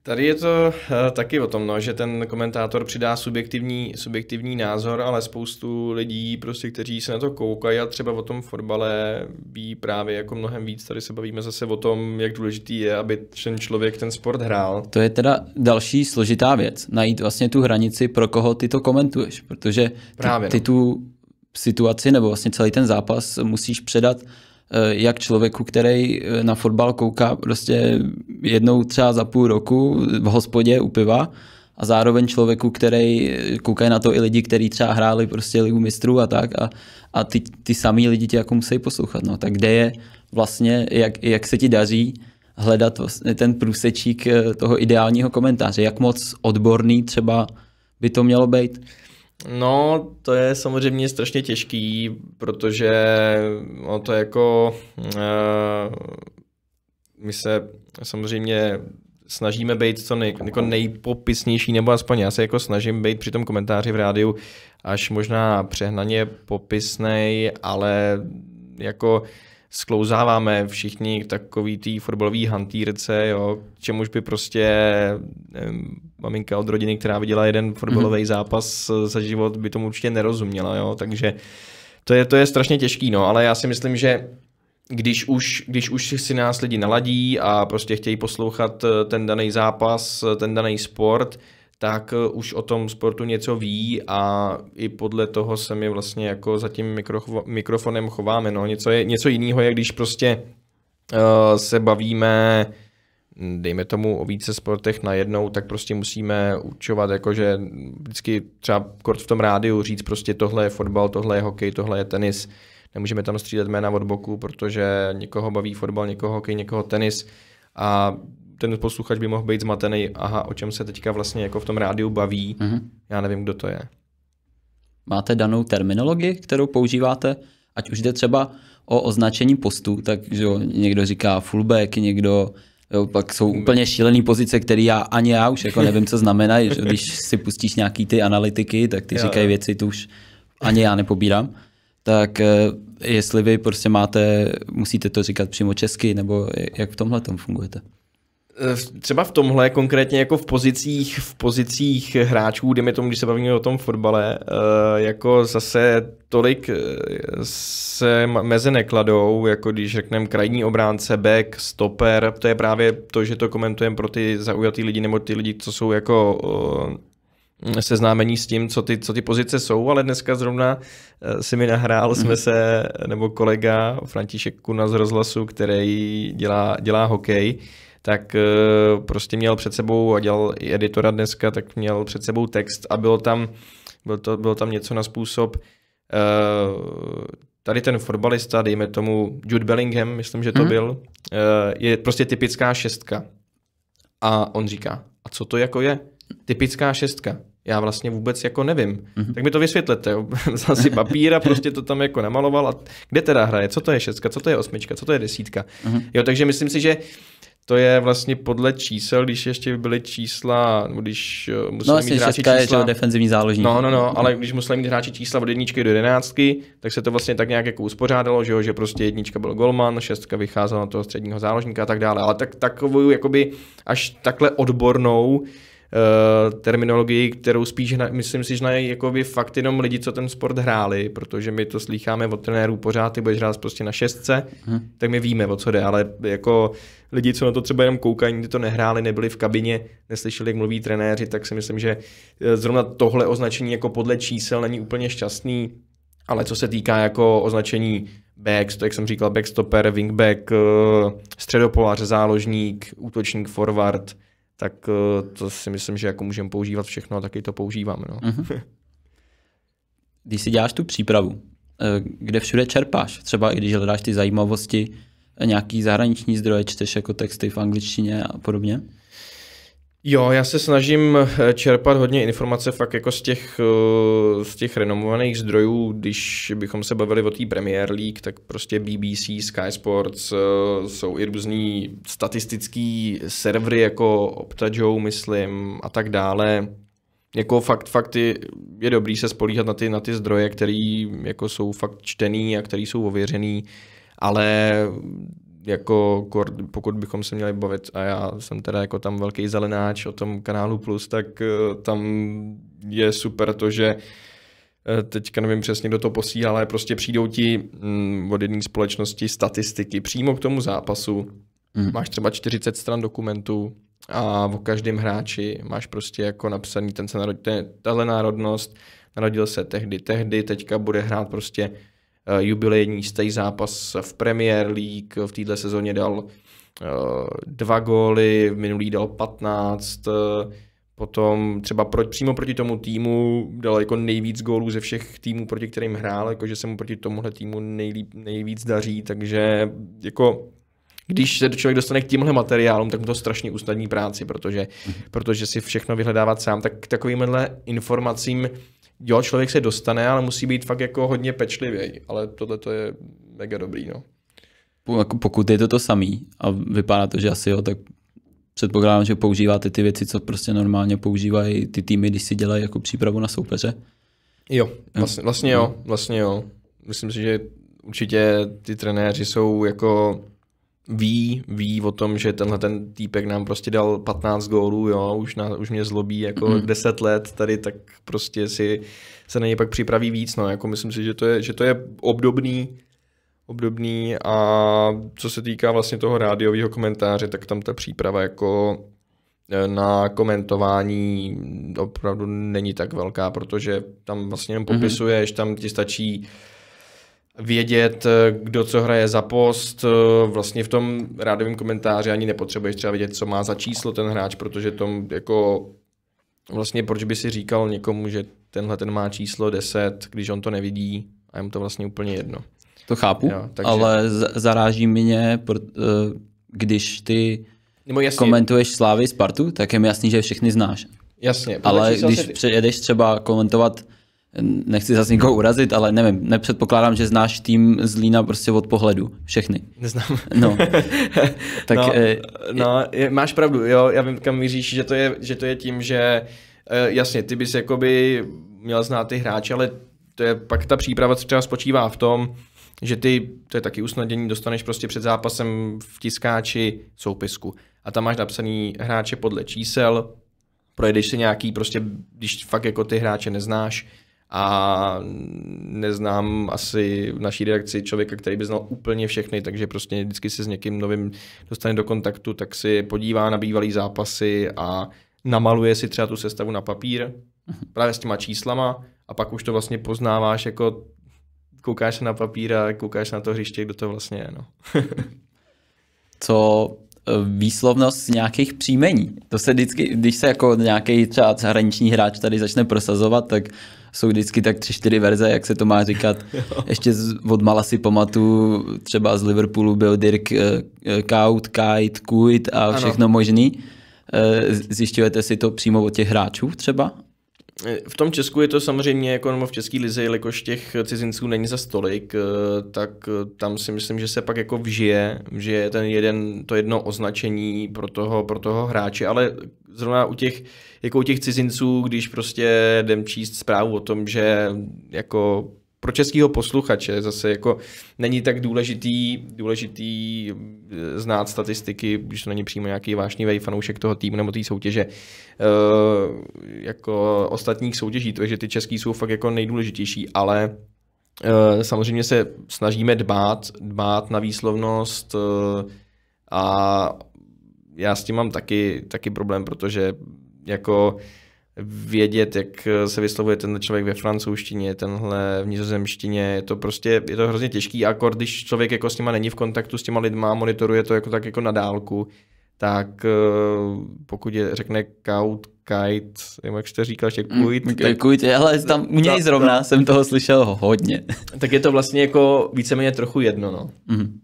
Tady je to uh, taky o tom, no, že ten komentátor přidá subjektivní, subjektivní názor, ale spoustu lidí, prostě, kteří se na to koukají a třeba o tom fotbale ví právě jako mnohem víc. Tady se bavíme zase o tom, jak důležitý je, aby ten člověk ten sport hrál. To je teda další složitá věc, najít vlastně tu hranici, pro koho ty to komentuješ, protože ty, právě, no. ty tu situaci nebo vlastně celý ten zápas musíš předat Eh, jak člověku, který eh, na fotbal kouká prostě jednou třeba za půl roku v hospodě u piva, a zároveň člověku, který eh, koukají na to i lidi, kteří třeba hráli prostě ligu mistrů a tak a, a ty, ty samý lidi tě jako musí poslouchat. No. Tak kde je vlastně, jak, jak se ti daří hledat vlastně ten průsečík toho ideálního komentáře, jak moc odborný třeba by to mělo být? No, to je samozřejmě strašně těžký, protože no, to je jako... Uh, my se samozřejmě snažíme být co nej, jako nejpopisnější, nebo aspoň já se jako snažím být při tom komentáři v rádiu až možná přehnaně popisnej, ale jako sklouzáváme všichni k takový tý fotbalový hantýrce, jo, čemuž by prostě nevím, maminka od rodiny, která viděla jeden fotbalový mm-hmm. zápas za život, by tomu určitě nerozuměla, jo, takže to je, to je strašně těžký, no, ale já si myslím, že když už, když už si nás lidi naladí a prostě chtějí poslouchat ten daný zápas, ten daný sport, tak eh, už o tom sportu něco ví a i podle toho se mi vlastně jako za tím mikro, mikrofonem chováme. No. Něco, je, něco jiného je, když prostě uh, se bavíme dejme tomu o více sportech najednou, tak prostě musíme učovat, jakože vždycky třeba kort v tom rádiu říct prostě tohle je fotbal, tohle je hokej, tohle je tenis. Nemůžeme tam střídat jména od boku, protože někoho baví fotbal, někoho hokej, někoho tenis a ten posluchač by mohl být zmatený, aha, o čem se teďka vlastně jako v tom rádiu baví, mm-hmm. já nevím, kdo to je. Máte danou terminologii, kterou používáte, ať už jde třeba o označení postů, tak že jo, někdo říká fullback, někdo Jo, pak jsou úplně šílené pozice, které já ani já už jako nevím, co znamenají. Když si pustíš nějaký ty analytiky, tak ty jo, říkají jo. věci, tu už ani já nepobírám. Tak eh, jestli vy prostě máte, musíte to říkat přímo česky, nebo jak v tomhle tom fungujete? Eh, třeba v tomhle, konkrétně jako v pozicích, v pozicích hráčů, dejme tomu, když se bavíme o tom fotbale, eh, jako zase tolik eh, se meze nekladou, jako když řekneme krajní obránce, back, stoper, to je právě to, že to komentujeme pro ty zaujatý lidi nebo ty lidi, co jsou jako seznámení s tím, co ty, co ty pozice jsou, ale dneska zrovna si mi nahrál, jsme mhm. se, nebo kolega František Kuna z rozhlasu, který dělá, dělá hokej, tak eh, prostě měl před sebou, a dělal i editora dneska, tak měl před sebou text a bylo tam, bylo to, bylo tam něco na způsob, eh, tady ten fotbalista, dejme tomu Jude Bellingham, myslím, že to hmm. byl, eh, je prostě typická šestka. A on říká, a co to jako je? Typická šestka. Já vlastně vůbec jako nevím. Mm-hmm. Tak mi to vysvětlete. Vzal si papír a prostě to tam jako namaloval. A kde teda hraje? Co to je šestka? Co to je osmička? Co to je desítka? Mm-hmm. Jo, takže myslím si, že uh, to je vlastně podle čísel, když ještě byly čísla, když eh, museli no, mít hráči čísla. Je, defenzivní záložník. No, no, no, ale když museli mít hráči čísla od jedničky do jedenáctky, tak se to vlastně tak nějak jako uspořádalo, že, jo, že prostě jednička byl golman, šestka vycházela na toho středního záložníka a tak dále. Ale tak, takovou jakoby až takhle odbornou Eh, terminologii, kterou spíš, na, myslím si, že na, jako by fakt jenom lidi, co ten sport hráli, protože my to slýcháme od trenérů pořád, ty budeš hrát prostě na šestce, hmm. tak my víme, o co jde, ale jako lidi, co na to třeba jenom koukají, nikdy to nehráli, nebyli v kabině, neslyšeli, jak mluví trenéři, tak si myslím, že eh, zrovna tohle označení jako podle čísel není úplně šťastný, ale co se týká jako označení back, jak jsem říkal, backstopper, wingback, eh, středopolař, záložník, útočník, forward, tak eh, to si myslím, že jako můžeme používat všechno a taky to používáme. No. Mhm. Když si děláš tu přípravu, eh, kde všude čerpáš, třeba i když hledáš ty zajímavosti, nějaký zahraniční zdroje, čteš jako texty v angličtině a podobně? Jo, já se snažím eh, čerpat hodně informace fakt jako z těch, eh, z těch renomovaných zdrojů, když bychom se bavili o té Premier League, tak prostě BBC, Sky Sports, eh, jsou i různý statistický servery jako Optajo, myslím, a tak dále. Jako fakt, fakt je, je dobrý se spolíhat na ty, na ty zdroje, které jako jsou fakt čtený a které jsou ověřený, ale jako pokud bychom se měli bavit, a já jsem teda jako tam velký zelenáč o tom kanálu Plus, tak eh, tam je super to, že eh, teďka nevím přesně, kdo to posílá, ale prostě přijdou ti mm, od jedné společnosti statistiky přímo k tomu zápasu. Mm. Máš třeba 40 stran dokumentů a o každém hráči máš prostě jako napsaný ten se narodil, ten, tahle národnost, narodil se tehdy, tehdy, teďka bude hrát prostě Eh, jubilejní stej zápas v Premier League, v této sezóně dal eh, dva góly, v minulý dal 15, eh, potom třeba pro, přímo proti tomu týmu dal jako nejvíc gólů ze všech týmů, proti kterým hrál, jakože se mu proti tomuhle týmu nejlíp, nejvíc daří, takže jako když se člověk dostane k tímhle materiálům, tak mu to strašně usnadní práci, protože, mhm. protože si všechno vyhledávat sám, tak takovýmhle informacím jo, člověk se dostane, ale musí být fakt jako hodně pečlivý, ale tohle to je mega dobrý, no. Jako pokud je to to samý a vypadá to, že asi jo, tak předpokládám, že používáte ty věci, co prostě normálně používají ty týmy, když si dělají jako přípravu na soupeře. Jo, vlastně, vlastně jo, vlastně jo. Myslím si, že určitě ty trenéři jsou jako ví, ví o tom, že tenhle ten týpek nám prostě dal 15 gólů, jo, už, na, už mě zlobí jako mm mm-hmm. 10 let tady, tak prostě si se na něj pak připraví víc, no, jako myslím si, že to je, že to je obdobný, obdobný a co se týká vlastně toho rádiového komentáře, tak tam ta příprava jako eh, na komentování opravdu není tak velká, protože tam vlastně jenom mm-hmm. popisuješ, mm tam ti stačí uh, vědět, eh, kdo co hraje za post. Eh, vlastně v tom rádovém komentáři ani nepotřebuješ třeba vědět, co má za číslo ten hráč, protože tom jako vlastně proč by si říkal někomu, že tenhle ten má číslo 10, když on to nevidí a je mu to vlastně úplně jedno. To chápu, jo, takže... ale zaráží mě, eh, když ty Nebo jasně. komentuješ Slávy Spartu, tak je mi jasný, že všechny znáš. Jasně. Ale když se... přijedeš třeba komentovat nechci zase nikoho urazit, ale nevím, nepředpokládám, že znáš tým z Lína prostě od pohledu, všechny. Neznám. No. tak, no, e, no je, máš pravdu, jo, já vím, kam míříš, že to je, že to je tím, že e, jasně, ty bys jakoby měl znát ty hráče, ale to je pak ta příprava co třeba spočívá v tom, že ty, to je taky usnadnění, dostaneš prostě před zápasem v tiskáči soupisku a tam máš napsaný hráče podle čísel, projedeš si nějaký prostě, když fakt jako ty hráče neznáš, a neznám asi v naší redakci člověka, který by znal úplně všechny, takže prostě vždycky se s někým novým dostane do kontaktu, tak si podívá na bývalý zápasy a namaluje si třeba tu sestavu na papír, mhm. právě s těma číslama a pak už to vlastně poznáváš jako koukáš na papír a koukáš na to hřiště, kdo to vlastně je. No. Co Eh, výslovnost nějakých příjmení. To se vždycky, když se jako nějaký třeba zahraniční hráč tady začne prosazovat, tak jsou vždycky tak tři, čtyři verze, jak se to má říkat. Ještě z, od mala si pamatuju, třeba z Liverpoolu byl Dirk eh, eh, Kaut, Kajt, Kuit a všechno ano. možný. Zjišťujete si to přímo od těch hráčů třeba? v tom Česku je to samozřejmě, jako v České lize, jelikož těch cizinců není za stolik, eh, tak eh, tam si myslím, že se pak jako vžije, že je ten jeden, to jedno označení pro toho, pro toho hráče, ale zrovna u těch, jako u těch cizinců, když prostě jdem číst zprávu o tom, že jako pro českého posluchače zase jako není tak důležitý, důležitý eh, znát statistiky, když to není přímo nějaký vášnivý fanoušek toho týmu nebo té tý soutěže, e, jako ostatních soutěží, že ty český jsou fakt jako nejdůležitější, ale e, samozřejmě se snažíme dbát, dbát na výslovnost e, a já s tím mám taky, taky problém, protože jako vědět, jak eh, se vyslovuje ten člověk ve francouzštině, tenhle v nizozemštině, je to prostě, je to hrozně těžký a když člověk jako s nima není v kontaktu s těma lidma, monitoruje to jako tak jako na dálku, tak eh, pokud je řekne kaut, kite, nevím, jak jste říkal, že kuit. Mm, tak, kujt, je, ale tam u něj zrovna ta, ta, jsem toho slyšel hodně. tak je to vlastně jako víceméně trochu jedno, no. Mm.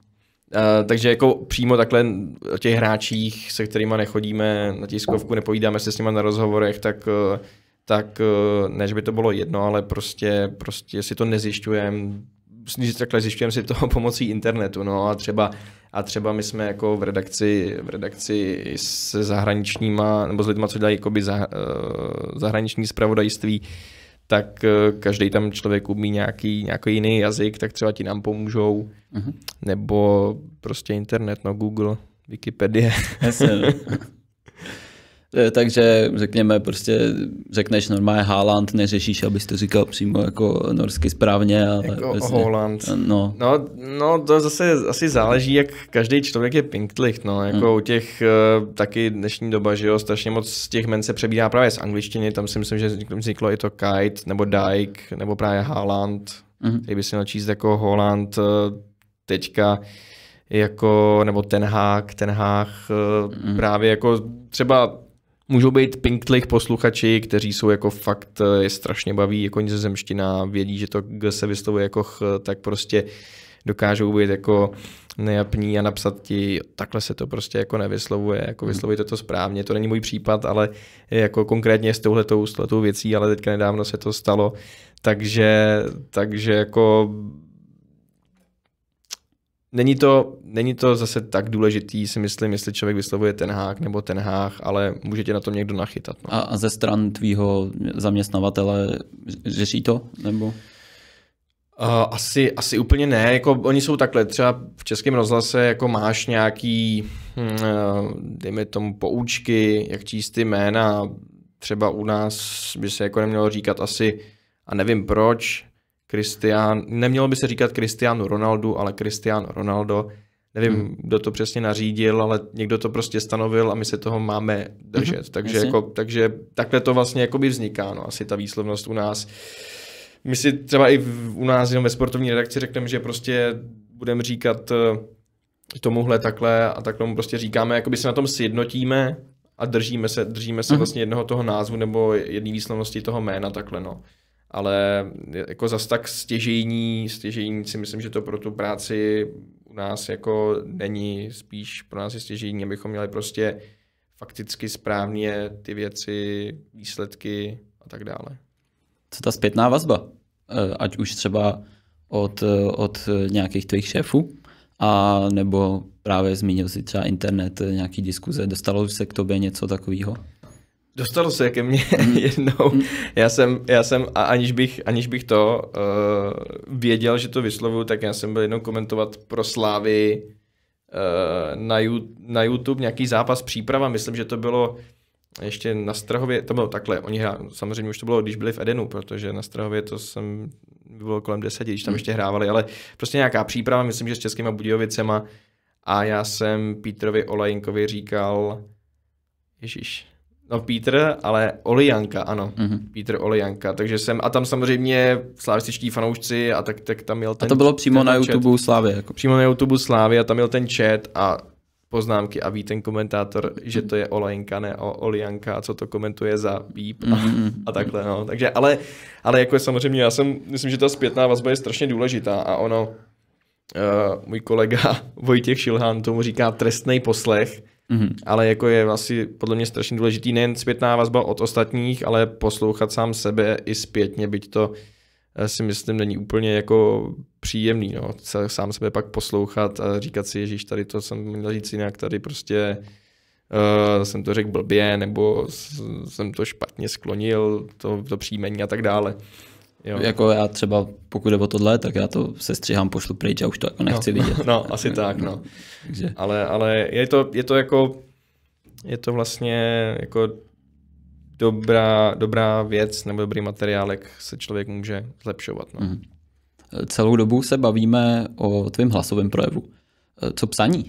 Uh, takže jako přímo takhle o těch hráčích, se kterými nechodíme na tiskovku, nepovídáme se s nimi na rozhovorech, tak, eh, tak eh, než by to bylo jedno, ale prostě, prostě si to nezjišťujeme, takhle zjišťujeme si to pomocí internetu, no a třeba, a třeba my jsme jako v redakci, v redakci se zahraničníma, nebo s lidmi, co dělají jakoby za, zahraniční zpravodajství, uh, tak eh, každý tam člověk umí nějaký, nějaký jiný jazyk, tak třeba ti nám pomůžou. Uh-huh. Nebo prostě internet, no Google, Wikipedie. Jasně, no. E, takže řekněme, prostě řekneš normálně Haaland, neřešíš, abys to říkal přímo jako norsky správně. Ale jako prostě, Holland. No. No, no, to zase asi záleží, jak každý člověk je pinktlicht. No. Jako hmm. u těch e, taky dnešní doba, že jo, strašně moc z těch men se přebírá právě z angličtiny, tam si myslím, že vzniklo i to kite, nebo dike, nebo právě Haaland, hmm. který by si měl číst jako Holland e, teďka jako, nebo Ten hák, Ten Hák, mm. právě jako třeba Můžou být pinktlich posluchači, kteří jsou jako fakt, eh, je strašně baví, jako nizozemština, vědí, že to G se vyslovuje jako ch, tak prostě dokážou být jako nejapní a napsat ti, takhle se to prostě jako nevyslovuje, jako hmm. vyslovujte to správně, to není můj případ, ale jako konkrétně s touhletou, s touhletou věcí, ale teďka nedávno se to stalo, takže, takže jako Není to, není to zase tak důležitý, si myslím, jestli člověk vyslovuje ten hák nebo ten hák, ale můžete na tom někdo nachytat. No. A, a ze stran tvýho zaměstnavatele řeší to? Nebo? Uh, asi, asi úplně ne. Jako, oni jsou takhle, třeba v Českém rozhlase jako máš nějaký, uh, dejme tomu, poučky, jak číst ty jména. Třeba u nás by se jako nemělo říkat asi, a nevím proč, Christian, nemělo by se říkat Cristiano Ronaldo, ale Cristiano Ronaldo. Nevím, hmm. kdo to přesně nařídil, ale někdo to prostě stanovil a my se toho máme držet. Hmm. Takže, jako, takže takhle to vlastně jakoby vzniká, no, asi ta výslovnost u nás. My si třeba i v, u nás jenom ve sportovní redakci řekneme, že prostě budeme říkat eh, tomuhle takhle a takhle mu prostě říkáme, jakoby se na tom sjednotíme a držíme se, držíme se hmm. vlastně jednoho toho názvu nebo jedné výslovnosti toho jména takhle, no ale jako zas tak stěžení, stěžení si myslím, že to pro tu práci u nás jako není, spíš pro nás je stěžení, abychom měli prostě fakticky správně ty věci, výsledky a tak dále. Co ta zpětná vazba? E, ať už třeba od, e, od nějakých tvých šéfů, a nebo právě zmínil si třeba internet, e, nějaký diskuze, dostalo se k tobě něco takového? Dostalo se ke mně hmm. jednou. Hmm. Já jsem, já jsem a aniž bych, aniž bych to uh, věděl, že to vyslovuju, tak já jsem byl jednou komentovat pro Slávy uh, na, na YouTube nějaký zápas příprava. Myslím, že to bylo ještě na Strahově, to bylo takhle, oni hra, samozřejmě už to bylo, když byli v Edenu, protože na Strahově to jsem bylo kolem deseti, když tam hmm. ještě hrávali, ale prostě nějaká příprava, myslím, že s Českýma Budějovicema a já jsem Pítrovi Olajinkovi říkal, Ježíš, No Peter, ale Olijanka, ano. Mm-hmm. Peter Olijanka, takže jsem, a tam samozřejmě slávističtí fanoušci a tak, tak tam měl ten A to bylo přímo na YouTube Slávy. Jako. Přímo na YouTube Slávy a tam měl ten chat a poznámky a ví ten komentátor, mm-hmm. že to je Olejnka, ne o Olijanka, co to komentuje za píp a, mm-hmm. a takhle, no. Takže, ale, ale jako je samozřejmě, já jsem, myslím, že ta zpětná vazba je strašně důležitá a ono, uh, můj kolega Vojtěch Šilhán tomu říká trestný poslech, Mm-hmm. Ale jako je asi podle mě strašně důležitý nejen zpětná vazba od ostatních, ale poslouchat sám sebe i zpětně, byť to eh, si myslím není úplně jako příjemný, no. sám sebe pak poslouchat a říkat si, ježíš, tady to jsem měl říct jinak, tady prostě uh, jsem to řekl blbě, nebo jsem to špatně sklonil, to, to příjmení a tak dále. Jo. Jako já třeba, pokud jde o tohle, tak já to se stříhám, pošlu pryč a už to jako no. nechci no. vidět. No, asi tak, no. no. Takže. Ale, ale je, to, je to jako, je to vlastně jako dobrá, dobrá věc nebo dobrý materiál, jak se člověk může zlepšovat. No. Mm. Celou dobu se bavíme o tvém hlasovém projevu. Co psaní?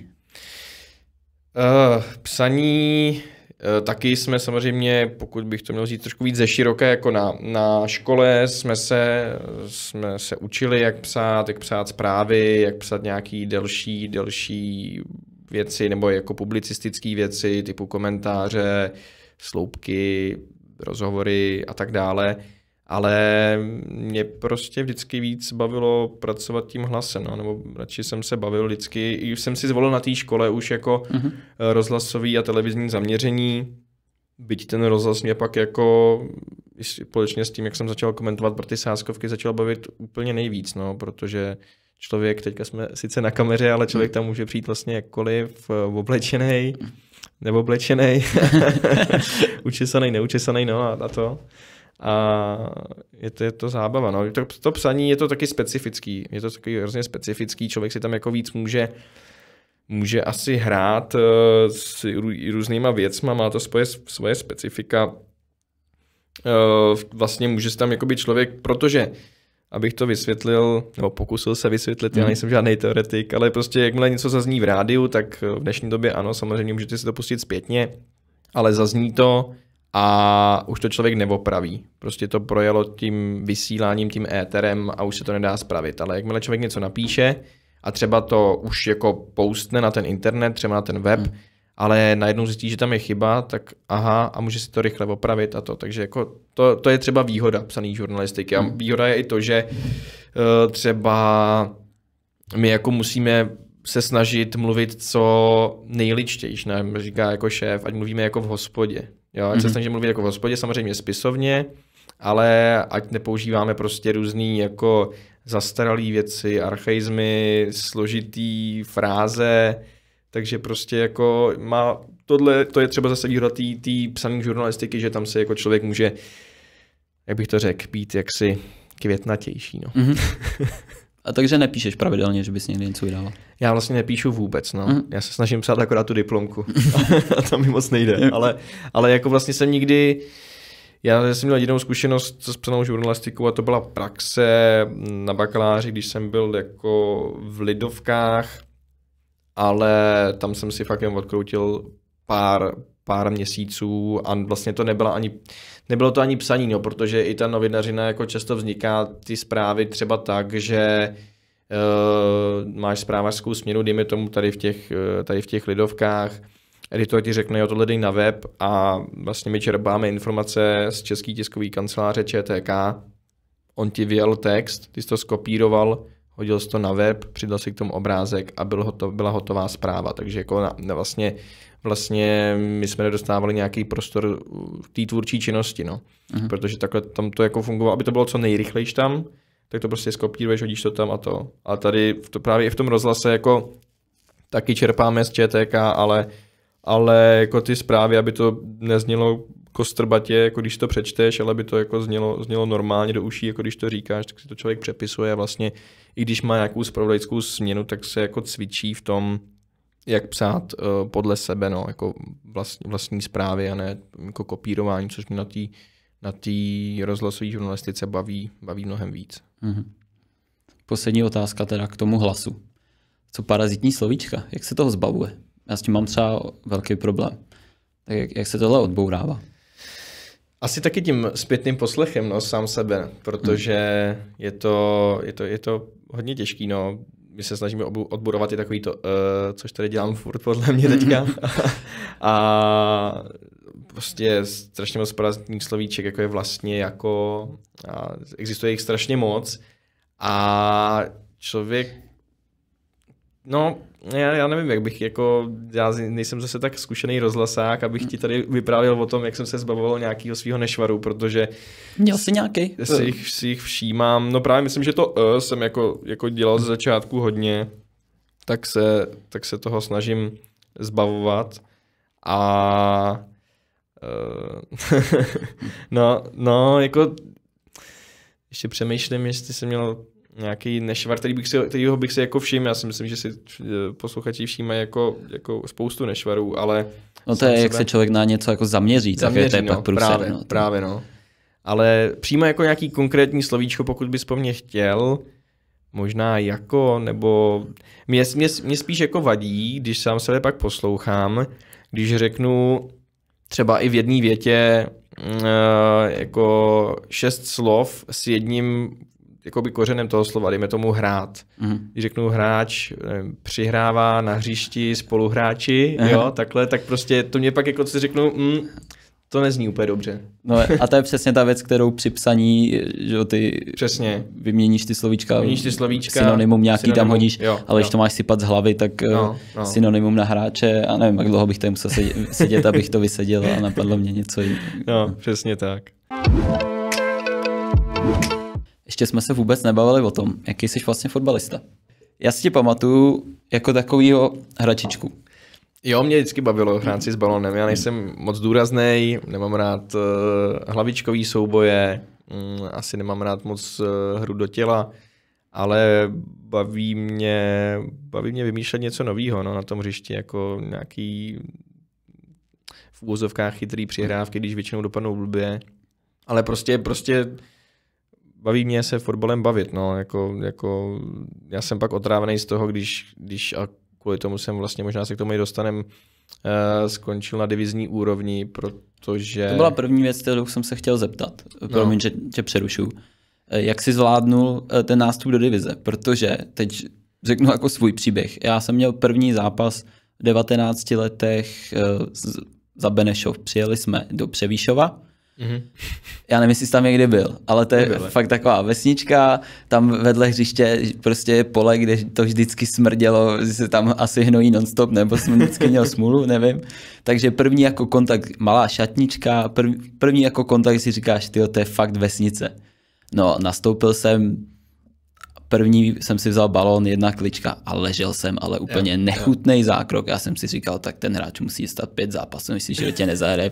Uh, psaní Eh, taky jsme samozřejmě, pokud bych to měl říct trošku víc ze široké, jako na, na škole jsme se, jsme se učili, jak psát, jak psát zprávy, jak psát nějaký delší, delší věci, nebo jako publicistické věci, typu komentáře, sloupky, rozhovory a tak dále ale mě prostě vždycky víc bavilo pracovat tím hlasem, no, nebo radši jsem se bavil vždycky, jsem si zvolil na té škole už jako mm-hmm. rozhlasový a televizní zaměření, byť ten rozhlas mě pak jako společně s tím, jak jsem začal komentovat pro ty sáskovky, začal bavit úplně nejvíc, no, protože člověk, teďka jsme sice na kameře, ale člověk tam může přijít vlastně jakkoliv, oblečený, eh, oblečený, mhm. učesaný, neučesaný, no a to a je to, je to zábava. No. To, to psaní je to taky specifický, je to taky hrozně specifický, člověk si tam jako víc může může asi hrát eh, s různýma věcma, má to svoje, svoje specifika. Eh, vlastně může se tam jakoby člověk, protože abych to vysvětlil, nebo pokusil se vysvětlit, já mhm. nejsem žádný teoretik, ale prostě jakmile něco zazní v rádiu, tak v dnešní době ano, samozřejmě můžete si to pustit zpětně, ale zazní to a už to člověk neopraví. Prostě to projelo tím vysíláním, tím éterem a už se to nedá spravit. Ale jakmile člověk něco napíše a třeba to už jako postne na ten internet, třeba na ten web, hmm. ale najednou zjistí, že tam je chyba, tak aha, a může si to rychle opravit a to. Takže jako to, to je třeba výhoda psaný žurnalistiky. A hmm. výhoda je i to, že eh, třeba my jako musíme se snažit mluvit co nejličtější, ne? říká jako šéf, ať mluvíme jako v hospodě. Jo, mm-hmm. se mhm. snažím mluvit jako v hospodě, samozřejmě spisovně, ale ať nepoužíváme prostě různý jako zastaralý věci, archaizmy, složitý fráze, takže prostě jako má, tohle, to je třeba zase výhoda té psaní žurnalistiky, že tam se jako člověk může, jak bych to řekl, být jaksi květnatější. No. Mm-hmm. A takže nepíšeš pravidelně, že bys někdy něco vydával? Já vlastně nepíšu vůbec, no. Mm. Já se snažím psát akorát tu diplomku. a to mi moc nejde. ale, ale jako vlastně jsem nikdy... Já jsem měl jedinou zkušenost s psanou žurnalistikou a to byla praxe na bakaláři, když jsem byl jako v Lidovkách, ale tam jsem si fakt jen odkroutil pár, pár měsíců a vlastně to nebylo ani, nebylo to ani psaní, no, protože i ta novinařina jako často vzniká ty zprávy třeba tak, že uh, máš zprávařskou směnu, dejme tomu tady v těch, eh, tady v těch lidovkách, editor ti řekne, jo, tohle dej na web a vlastně my čerpáme informace z český tiskový kanceláře ČTK, on ti vyjel text, ty jsi to skopíroval, hodil jsi to na web, přidal si k tomu obrázek a byl hotov, byla hotová zpráva. Takže jako na, na vlastně vlastně my jsme nedostávali nějaký prostor v té tvůrčí činnosti, no. Uh-huh. Protože takhle tam to jako fungovalo, aby to bylo co nejrychlejší tam, tak to prostě skopíruješ, hodíš to tam a to. A tady v to, právě i v tom rozhlase jako taky čerpáme z ČTK, ale, ale jako ty zprávy, aby to neznělo kostrbatě, jako když to přečteš, ale by to jako znělo, znělo normálně do uší, jako když to říkáš, tak si to člověk přepisuje a vlastně i když má nějakou spravodajskou směnu, tak se jako cvičí v tom, jak psát uh, podle sebe, no, jako vlastní, vlastní zprávy a ne jako kopírování, což mě na té na rozhlasové žurnalistice baví, baví mnohem víc. Mm-hmm. Poslední otázka teda k tomu hlasu. Co parazitní slovíčka, jak se toho zbavuje? Já s tím mám třeba velký problém. Tak jak, jak se tohle odbourává? Asi taky tím zpětným poslechem, no, sám sebe, protože hmm. je, to, je, to, je to hodně těžký, no my se snažíme odborovat i takový to, uh, eh, což tady dělám furt podle mě mhm. teďka. a prostě strašně moc prázdných slovíček, jako je vlastně, jako, a existuje jich strašně moc. A člověk, no, já, já nevím, jak bych, jako, já nejsem zase tak zkušený rozhlasák, abych ti tady vyprávěl o tom, jak jsem se zbavoval nějakého svého nešvaru, protože... Měl jsi nějaký? Si jich, si jich všímám, no právě myslím, že to uh, jsem jako, jako dělal ze začátku hodně, tak se, tak se toho snažím zbavovat a... Uh, no, no, jako ještě přemýšlím, jestli jsem měl nějaký nešvar, který bych si, kterýho bych si jako všiml. Já si myslím, že si eh, posluchači všímají jako, jako spoustu nešvarů, ale... No to je, sebe... jak se člověk na něco jako zaměří, zaměří tak je to no, pak právě, no, to... právě, no. Ale přímo jako nějaký konkrétní slovíčko, pokud bys po mně chtěl, možná jako, nebo mě, mě, mě spíš jako vadí, když sám sebe pak poslouchám, když řeknu třeba i v jedné větě uh, jako šest slov s jedním jakoby kořenem toho slova, dejme tomu hrát. Mm. Když řeknu hráč, nevím, přihrává na hřišti spoluhráči, Aha. jo, takhle, tak prostě to mě pak jako si řeknu, mm, to nezní úplně dobře. No a to je přesně ta věc, kterou při psaní, že ty přesně. vyměníš ty slovíčka, vyměníš ty slovíčka synonymum nějaký synonymum, tam hodíš, jo, ale jo. když to máš sypat z hlavy, tak eh, no, no. synonymum na hráče a nevím, jak dlouho bych tady musel sedět, sedět abych to vyseděl a napadlo mě něco jiného. No, přesně tak ještě jsme se vůbec nebavili o tom, jaký jsi vlastně fotbalista. Já si tě pamatuju jako takovýho hračičku. Jo, mě vždycky bavilo hrát si s balonem. Já nejsem moc důrazný, nemám rád eh, hlavičkový souboje, mm, asi nemám rád moc eh, hru do těla, ale baví mě, baví mě vymýšlet něco nového no, na tom hřišti, jako nějaký v úvozovkách chytrý přihrávky, když většinou dopadnou blbě. Ale prostě, prostě baví mě se fotbalem bavit, no, jako, jako já jsem pak otrávený z toho, když, když a kvůli tomu jsem vlastně, možná se k tomu i dostanem, uh, skončil na divizní úrovni, protože... To byla první věc, kterou jsem se chtěl zeptat, promiň, no. že tě přerušu. Eh, jak jsi zvládnul eh, ten nástup do divize? Protože teď řeknu jako svůj příběh. Já jsem měl první zápas v 19 letech za Benešov. Přijeli jsme do Převýšova, Mm-hmm. Já nevím, jestli jsi tam někdy byl, ale to je Nebyle. fakt taková vesnička, tam vedle hřiště prostě je pole, kde to vždycky smrdělo, že se tam asi hnojí nonstop, nebo jsem vždycky měl smůlu, nevím. Takže první jako kontakt, malá šatnička, první jako kontakt si říkáš, ty to je fakt vesnice. No, nastoupil jsem první jsem si vzal balón, jedna klička a ležel jsem, ale úplně jo, nechutný jo. zákrok. Já jsem si říkal, tak ten hráč musí stát pět zápasů, myslím, že tě životě nezahraje.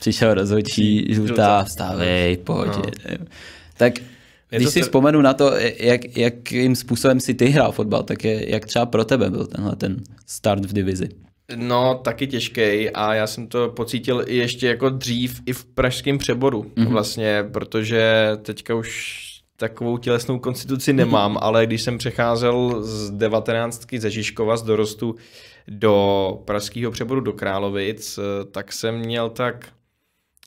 Přišel rozhodčí, žlutá, vstávej, no. pojď. Tak je když si vzpomenu na to, jak, jakým způsobem si ty hrál fotbal, tak je, jak třeba pro tebe byl tenhle ten start v divizi? No, taky těžký a já jsem to pocítil i ještě jako dřív i v pražském přeboru mm-hmm. vlastně, protože teďka už takovou tělesnou konstituci nemám, mhm. ale když jsem přecházel z devatenáctky ze Žižkova, z dorostu do pražského přeboru do Královic, eh, tak jsem měl tak,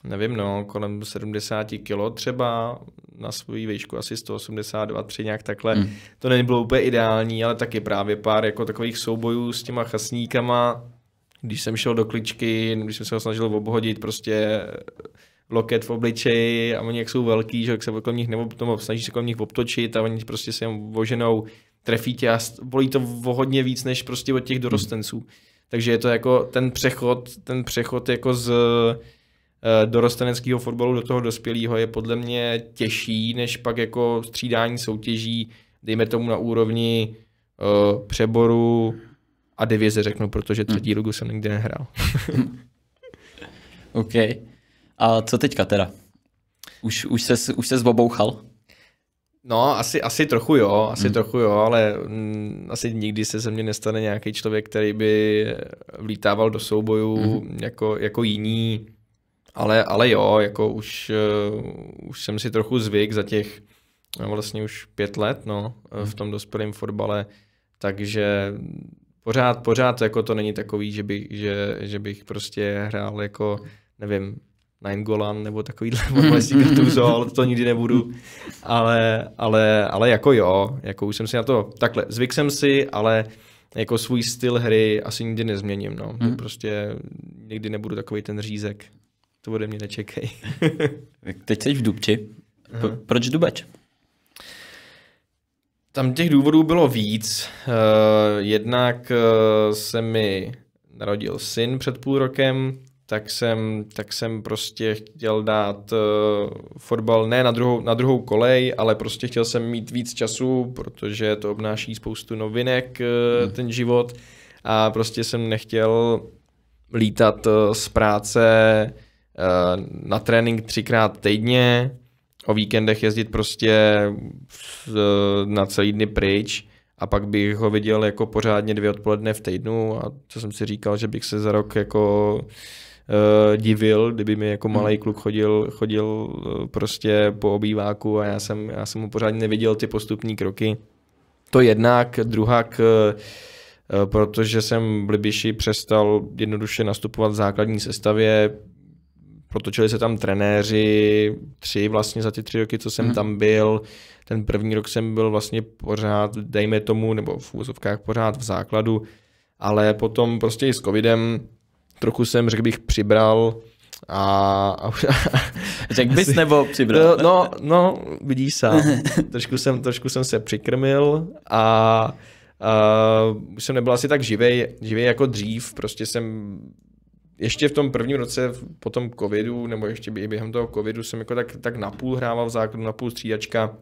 nevím no, kolem 70 kilo třeba, na svoji výšku asi 182, 3 nějak takhle. Mm. To nebylo úplně ideální, ale taky právě pár jako takových soubojů s těma chasníkama, když jsem šel do kličky, když jsem se ho snažil obhodit, prostě loket v obličeji a oni jak jsou velký, že jak se kolem nich nebo potom snaží se kolem nich obtočit a oni prostě se jim voženou, trefí tě a bolí to o hodně víc než prostě od těch dorostenců. Hmm. Takže je to jako ten přechod, ten přechod jako z eh, dorosteneckého fotbalu do toho dospělého je podle mě těžší, než pak jako střídání soutěží, dejme tomu na úrovni uh, přeboru a divize řeknu, protože hmm. třetí ligu jsem nikdy nehrál. OK. A co teďka teda? Už, už, ses, už se zbobouchal? No, asi, asi trochu jo, asi hmm. trochu jo, ale m, mm, asi nikdy se ze mě nestane nějaký člověk, který by vlítával do soubojů hmm. jako, jako jiní, ale, ale jo, jako už, uh, už jsem si trochu zvyk za těch no, vlastně už pět let no, eh, hmm. v tom dospělém fotbale, takže pořád, pořád jako to není takový, že by že, že bych prostě hrál jako, nevím, Nine Golan nebo takovýhle hmm. odmazí Gattuso, ale to nikdy nebudu. Ale, ale, ale jako jo, jako už jsem si na to, takhle, zvyk jsem si, ale jako svůj styl hry asi nikdy nezměním, no. Hmm. Prostě nikdy nebudu takový ten řízek. To ode mě nečekej. Teď jsi v Dubči. Po, proč Dubač? Tam těch důvodů bylo víc. Uh, jednak uh, se mi narodil syn před půl rokem, tak jsem, tak jsem prostě chtěl dát uh, fotbal ne na druhou, na druhou kolej, ale prostě chtěl jsem mít víc času, protože to obnáší spoustu novinek, uh, hmm. ten život. A prostě jsem nechtěl lítat uh, z práce uh, na trénink třikrát týdně, o víkendech jezdit prostě uh, na celý dny pryč a pak bych ho viděl jako pořádně dvě odpoledne v týdnu a to jsem si říkal, že bych se za rok jako uh, uh, divil, kdyby mi jako malý hmm. kluk chodil, chodil eh, prostě po obýváku a já jsem, já jsem mu pořád neviděl ty postupní kroky. To jednak, druhak, uh, protože jsem v Libiši přestal jednoduše nastupovat v základní sestavě, protočili se tam trenéři, tři vlastně za ty tři roky, co jsem mm. tam byl. Ten první rok jsem byl vlastně pořád, dejme tomu, nebo v úzovkách pořád v základu, ale potom prostě i s covidem trochu jsem, řekl bych, přibral a... Řekl bys nebo přibral? No, no, no, vidíš sám. trošku, jsem, trošku jsem se přikrmil a uh, jsem nebyl asi tak živej, živej jako dřív, prostě jsem ještě v tom prvním roce po tom covidu, nebo ještě během toho covidu jsem jako tak, tak napůl hrával v základu, napůl střídačka,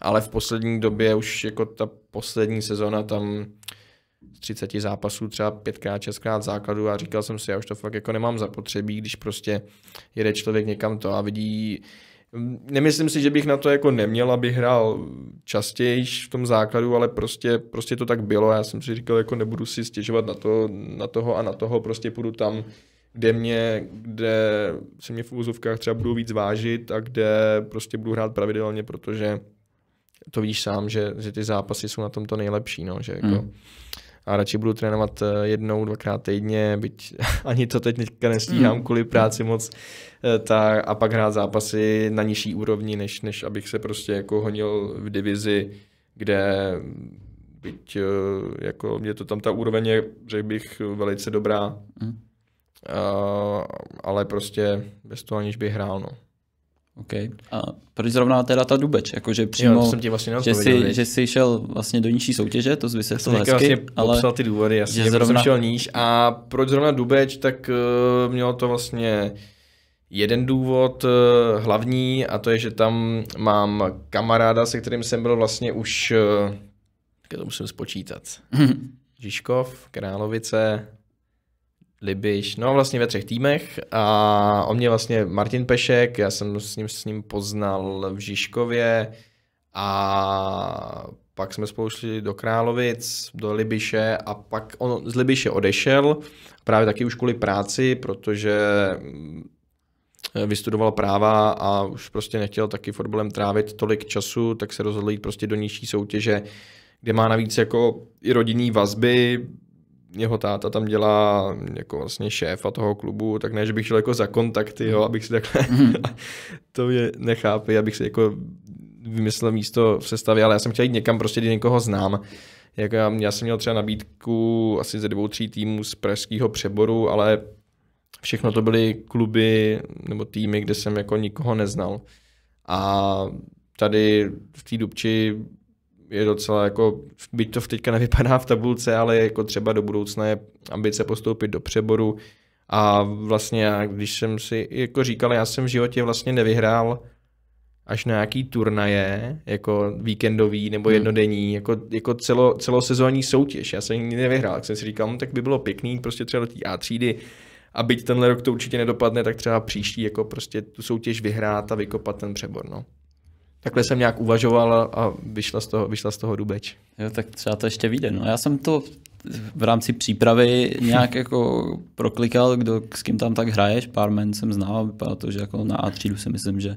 ale v poslední době už jako ta poslední sezona tam z 30 zápasů třeba pětkrát, šestkrát základu a říkal jsem si, já už to fakt jako nemám zapotřebí, když prostě jede člověk někam to a vidí, mm, Nemyslím si, že bych na to jako neměl, aby hrál častěji v tom základu, ale prostě, prostě to tak bylo. Já jsem si říkal, jako nebudu si stěžovat na, to, na toho a na toho, prostě půjdu tam, kde mě, kde se mě v úzovkách třeba budou víc vážit a kde prostě budu hrát pravidelně, protože to víš sám, že, že ty zápasy jsou na tom to nejlepší, no, že jako... Hmm a radši budu trénovat eh, jednou, dvakrát týdně, byť ani to teď teďka nestíhám mm. kvůli práci moc, eh, ta, a pak hrát zápasy na nižší úrovni, než, než abych se prostě jako honil v divizi, kde byť eh, jako mě to tam ta úroveň je, řekl bych, velice dobrá, mm. a, ale prostě bez toho aniž bych hrál, no. OK. A proč zrovna teda ta Dubeč? Jakože přímo, jo, jsem ti vlastně že, jsi, že jsi šel vlastně do nižší soutěže, to zbyse to hezky, vlastně ale popsal ty důvody, jasně, že zrovna... jsem šel níž. A proč zrovna Dubeč, tak uh, mělo to vlastně jeden důvod uh, hlavní a to je, že tam mám kamaráda, se kterým jsem byl vlastně už, uh, to musím spočítat, Žižkov, Královice, Libiš, no vlastně ve třech týmech a o mě vlastně Martin Pešek, já jsem s ním, s ním poznal v Žižkově a pak jsme spolu šli do Královic, do Libiše a pak on z Libiše odešel, právě taky už kvůli práci, protože mm, vystudoval práva a už prostě nechtěl taky fotbalem trávit tolik času, tak se rozhodl jít prostě do nižší soutěže, kde má navíc jako i rodinný vazby, jeho táta tam dělá jako vlastně šéfa toho klubu, tak ne, že bych šel jako za kontakty, jo, abych si takhle, mm. to je nechápej abych si jako vymyslel místo v sestavě, ale já jsem chtěl jít někam prostě, kdy někoho znám. jako já, já jsem měl třeba nabídku asi ze dvou, tří týmů z pražského přeboru, ale všechno to byly kluby nebo týmy, kde jsem jako nikoho neznal. A tady v té Dubči je docela jako, byť to teďka nevypadá v tabulce, ale jako třeba do budoucna je ambice postoupit do přeboru. A vlastně já, když jsem si jako říkal, já jsem v životě vlastně nevyhrál až na nějaký turnaje, jako víkendový nebo hmm. jednodenní, hmm. jako, jako celo, celosezónní soutěž. Já jsem nikdy nevyhrál, tak jsem si říkal, no, tak by bylo pěkný prostě třeba do té A třídy a byť tenhle rok to určitě nedopadne, tak třeba příští jako prostě tu soutěž vyhrát a vykopat ten přebor. No takhle jsem nějak uvažoval a vyšla z toho, vyšla z toho dubeč. Jo, tak třeba to ještě vyjde. No. Já jsem to v rámci přípravy nějak jako proklikal, kdo, s kým tam tak hraješ, pár men jsem znal, protože to, že jako na A třídu si myslím, že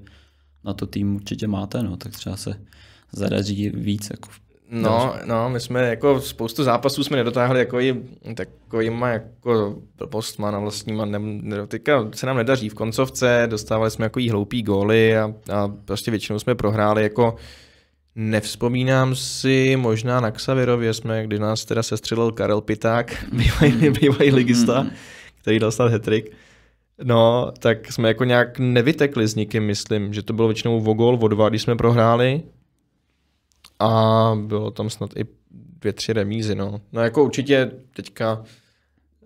na to tým určitě máte, no, tak třeba se zadaří víc jako v No, no, no, my jsme jako spoustu zápasů jsme nedotáhli jako takovýma jako blbostma na vlastníma, ne, ne, teďka se nám nedaří v koncovce, dostávali jsme jako jí hloupý góly a, a prostě většinou jsme prohráli jako Nevzpomínám si, možná na Xavirově jsme, kdy nás teda sestřelil Karel Piták, bývalý, mm-hmm. bývalý ligista, mm-hmm. který dostal stát hetrik. No, tak jsme jako nějak nevytekli s nikým, myslím, že to bylo většinou o gol, o dva, když jsme prohráli, a bylo tam snad i dvě, tři remízy. No, no jako určitě teďka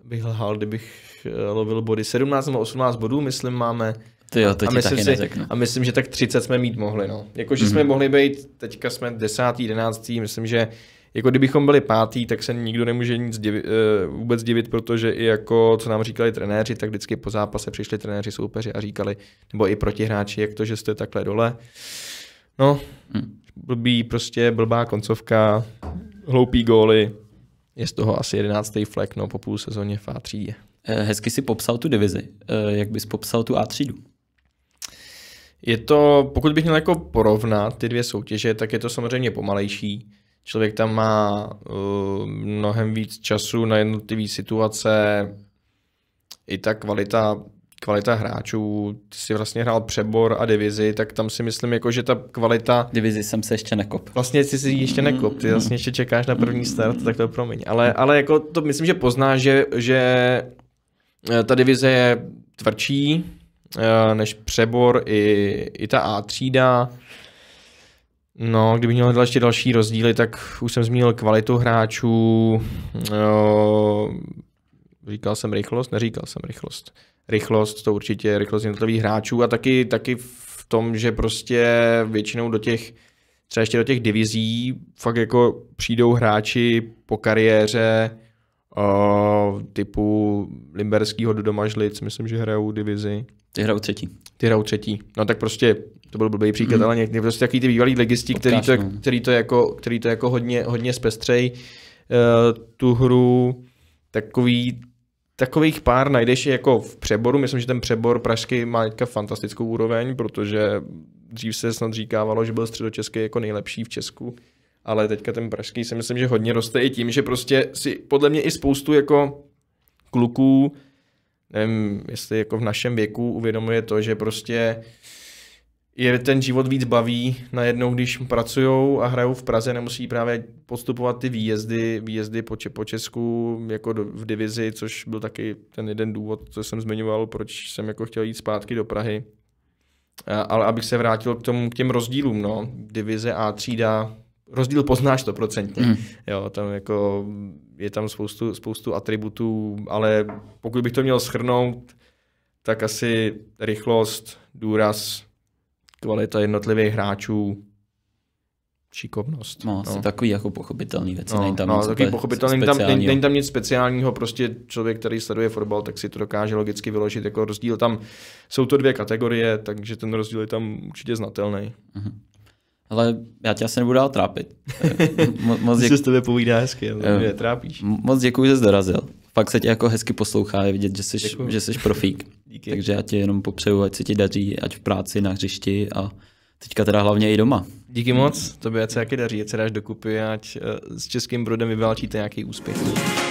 bych lhal, kdybych eh, lovil body 17 nebo 18 bodů, myslím, máme. Ty jo, to a, myslím taky si, a myslím, že tak 30 jsme mít mohli. No. Jakože mm-hmm. jsme mhm. mohli být, teďka jsme 10. 11. myslím, že jako kdybychom byli pátý, tak se nikdo nemůže nic uh, vůbec divit, protože i jako, co nám říkali trenéři, tak vždycky po zápase přišli trenéři soupeři a říkali, nebo i protihráči, jak to, že jste takhle dole. No, mm blbý prostě, blbá koncovka, hloupý góly. Je z toho asi jedenáctý flek, no po půl sezóně v A3 eh, Hezky si popsal tu divizi. Eh, jak bys popsal tu A třídu? Je to, pokud bych měl jako porovnat ty dvě soutěže, tak je to samozřejmě pomalejší. Člověk tam má uh, mnohem víc času na jednotlivé situace. I ta kvalita kvalita hráčů, ty jsi vlastně hrál přebor a divizi, tak tam si myslím, jako, že ta kvalita... Divizi jsem se ještě nekop. Vlastně ty si ještě nekop, ty mm-hmm. vlastně ještě čekáš na první mm-hmm. start, tak to promiň. Ale, ale jako to myslím, že poznáš, že, že eh, ta divize je tvrdší eh, než přebor i, i ta A třída. No, kdyby měl ještě další rozdíly, tak už jsem zmínil kvalitu hráčů, eh, Říkal jsem rychlost, neříkal jsem rychlost. Rychlost to určitě je rychlost jednotlivých hráčů a taky, taky v tom, že prostě většinou do těch, třeba ještě do těch divizí, fakt jako přijdou hráči po kariéře o, eh, typu Limberskýho do Domažlic, myslím, že hrajou divizi. Ty hrajou třetí. Ty hrajou třetí. No tak prostě to byl blbý příklad, mm. ale někdy prostě takový ty bývalý legisti, který to, který to, jako, který to jako hodně, hodně zpestřej eh, tu hru, takový Takových pár najdeš jako v přeboru. Myslím, že ten přebor pražský má teďka fantastickou úroveň, protože dřív se snad říkávalo, že byl středočeský jako nejlepší v Česku. Ale teďka ten pražský si myslím, že hodně roste i tím, že prostě si podle mě i spoustu jako kluků, nevím, jestli jako v našem věku uvědomuje to, že prostě je ten život víc baví najednou, když pracují a hrajou v Praze, nemusí právě postupovat ty výjezdy, výjezdy po, po Česku, jako do, v divizi, což byl taky ten jeden důvod, co jsem zmiňoval, proč jsem jako chtěl jít zpátky do Prahy. A, ale abych se vrátil k, tomu, k těm rozdílům, no, divize a třída, rozdíl poznáš to procentně. Mm. Jo, tam jako je tam spoustu, spoustu atributů, ale pokud bych to měl schrnout, tak asi rychlost, důraz, kvalita jednotlivých hráčů, šikovnost. No, no. takový jako pochopitelný věc. No, není tam no, nic takový pochopitelný, není tam, není, není tam nic speciálního, prostě člověk, který sleduje fotbal, tak si to dokáže logicky vyložit jako rozdíl. Tam jsou to dvě kategorie, takže ten rozdíl je tam určitě znatelný. Uh-huh. Ale já tě asi nebudu dál trápit. moc děku... se s tebe povídá hezky, ale eh, trápíš. Moc děkuji, že jsi dorazil. Fakt se tě jako hezky poslouchá, je vidět, že jsi, že jsi profík. Díky. Takže já ti jenom popřeju, ať se ti daří, ať v práci, na hřišti a teďka teda hlavně i doma. Díky moc, tobě ať se taky daří, ať se dáš dokupy, ať eh, s českým brodem vyválčíte nějaký úspěch.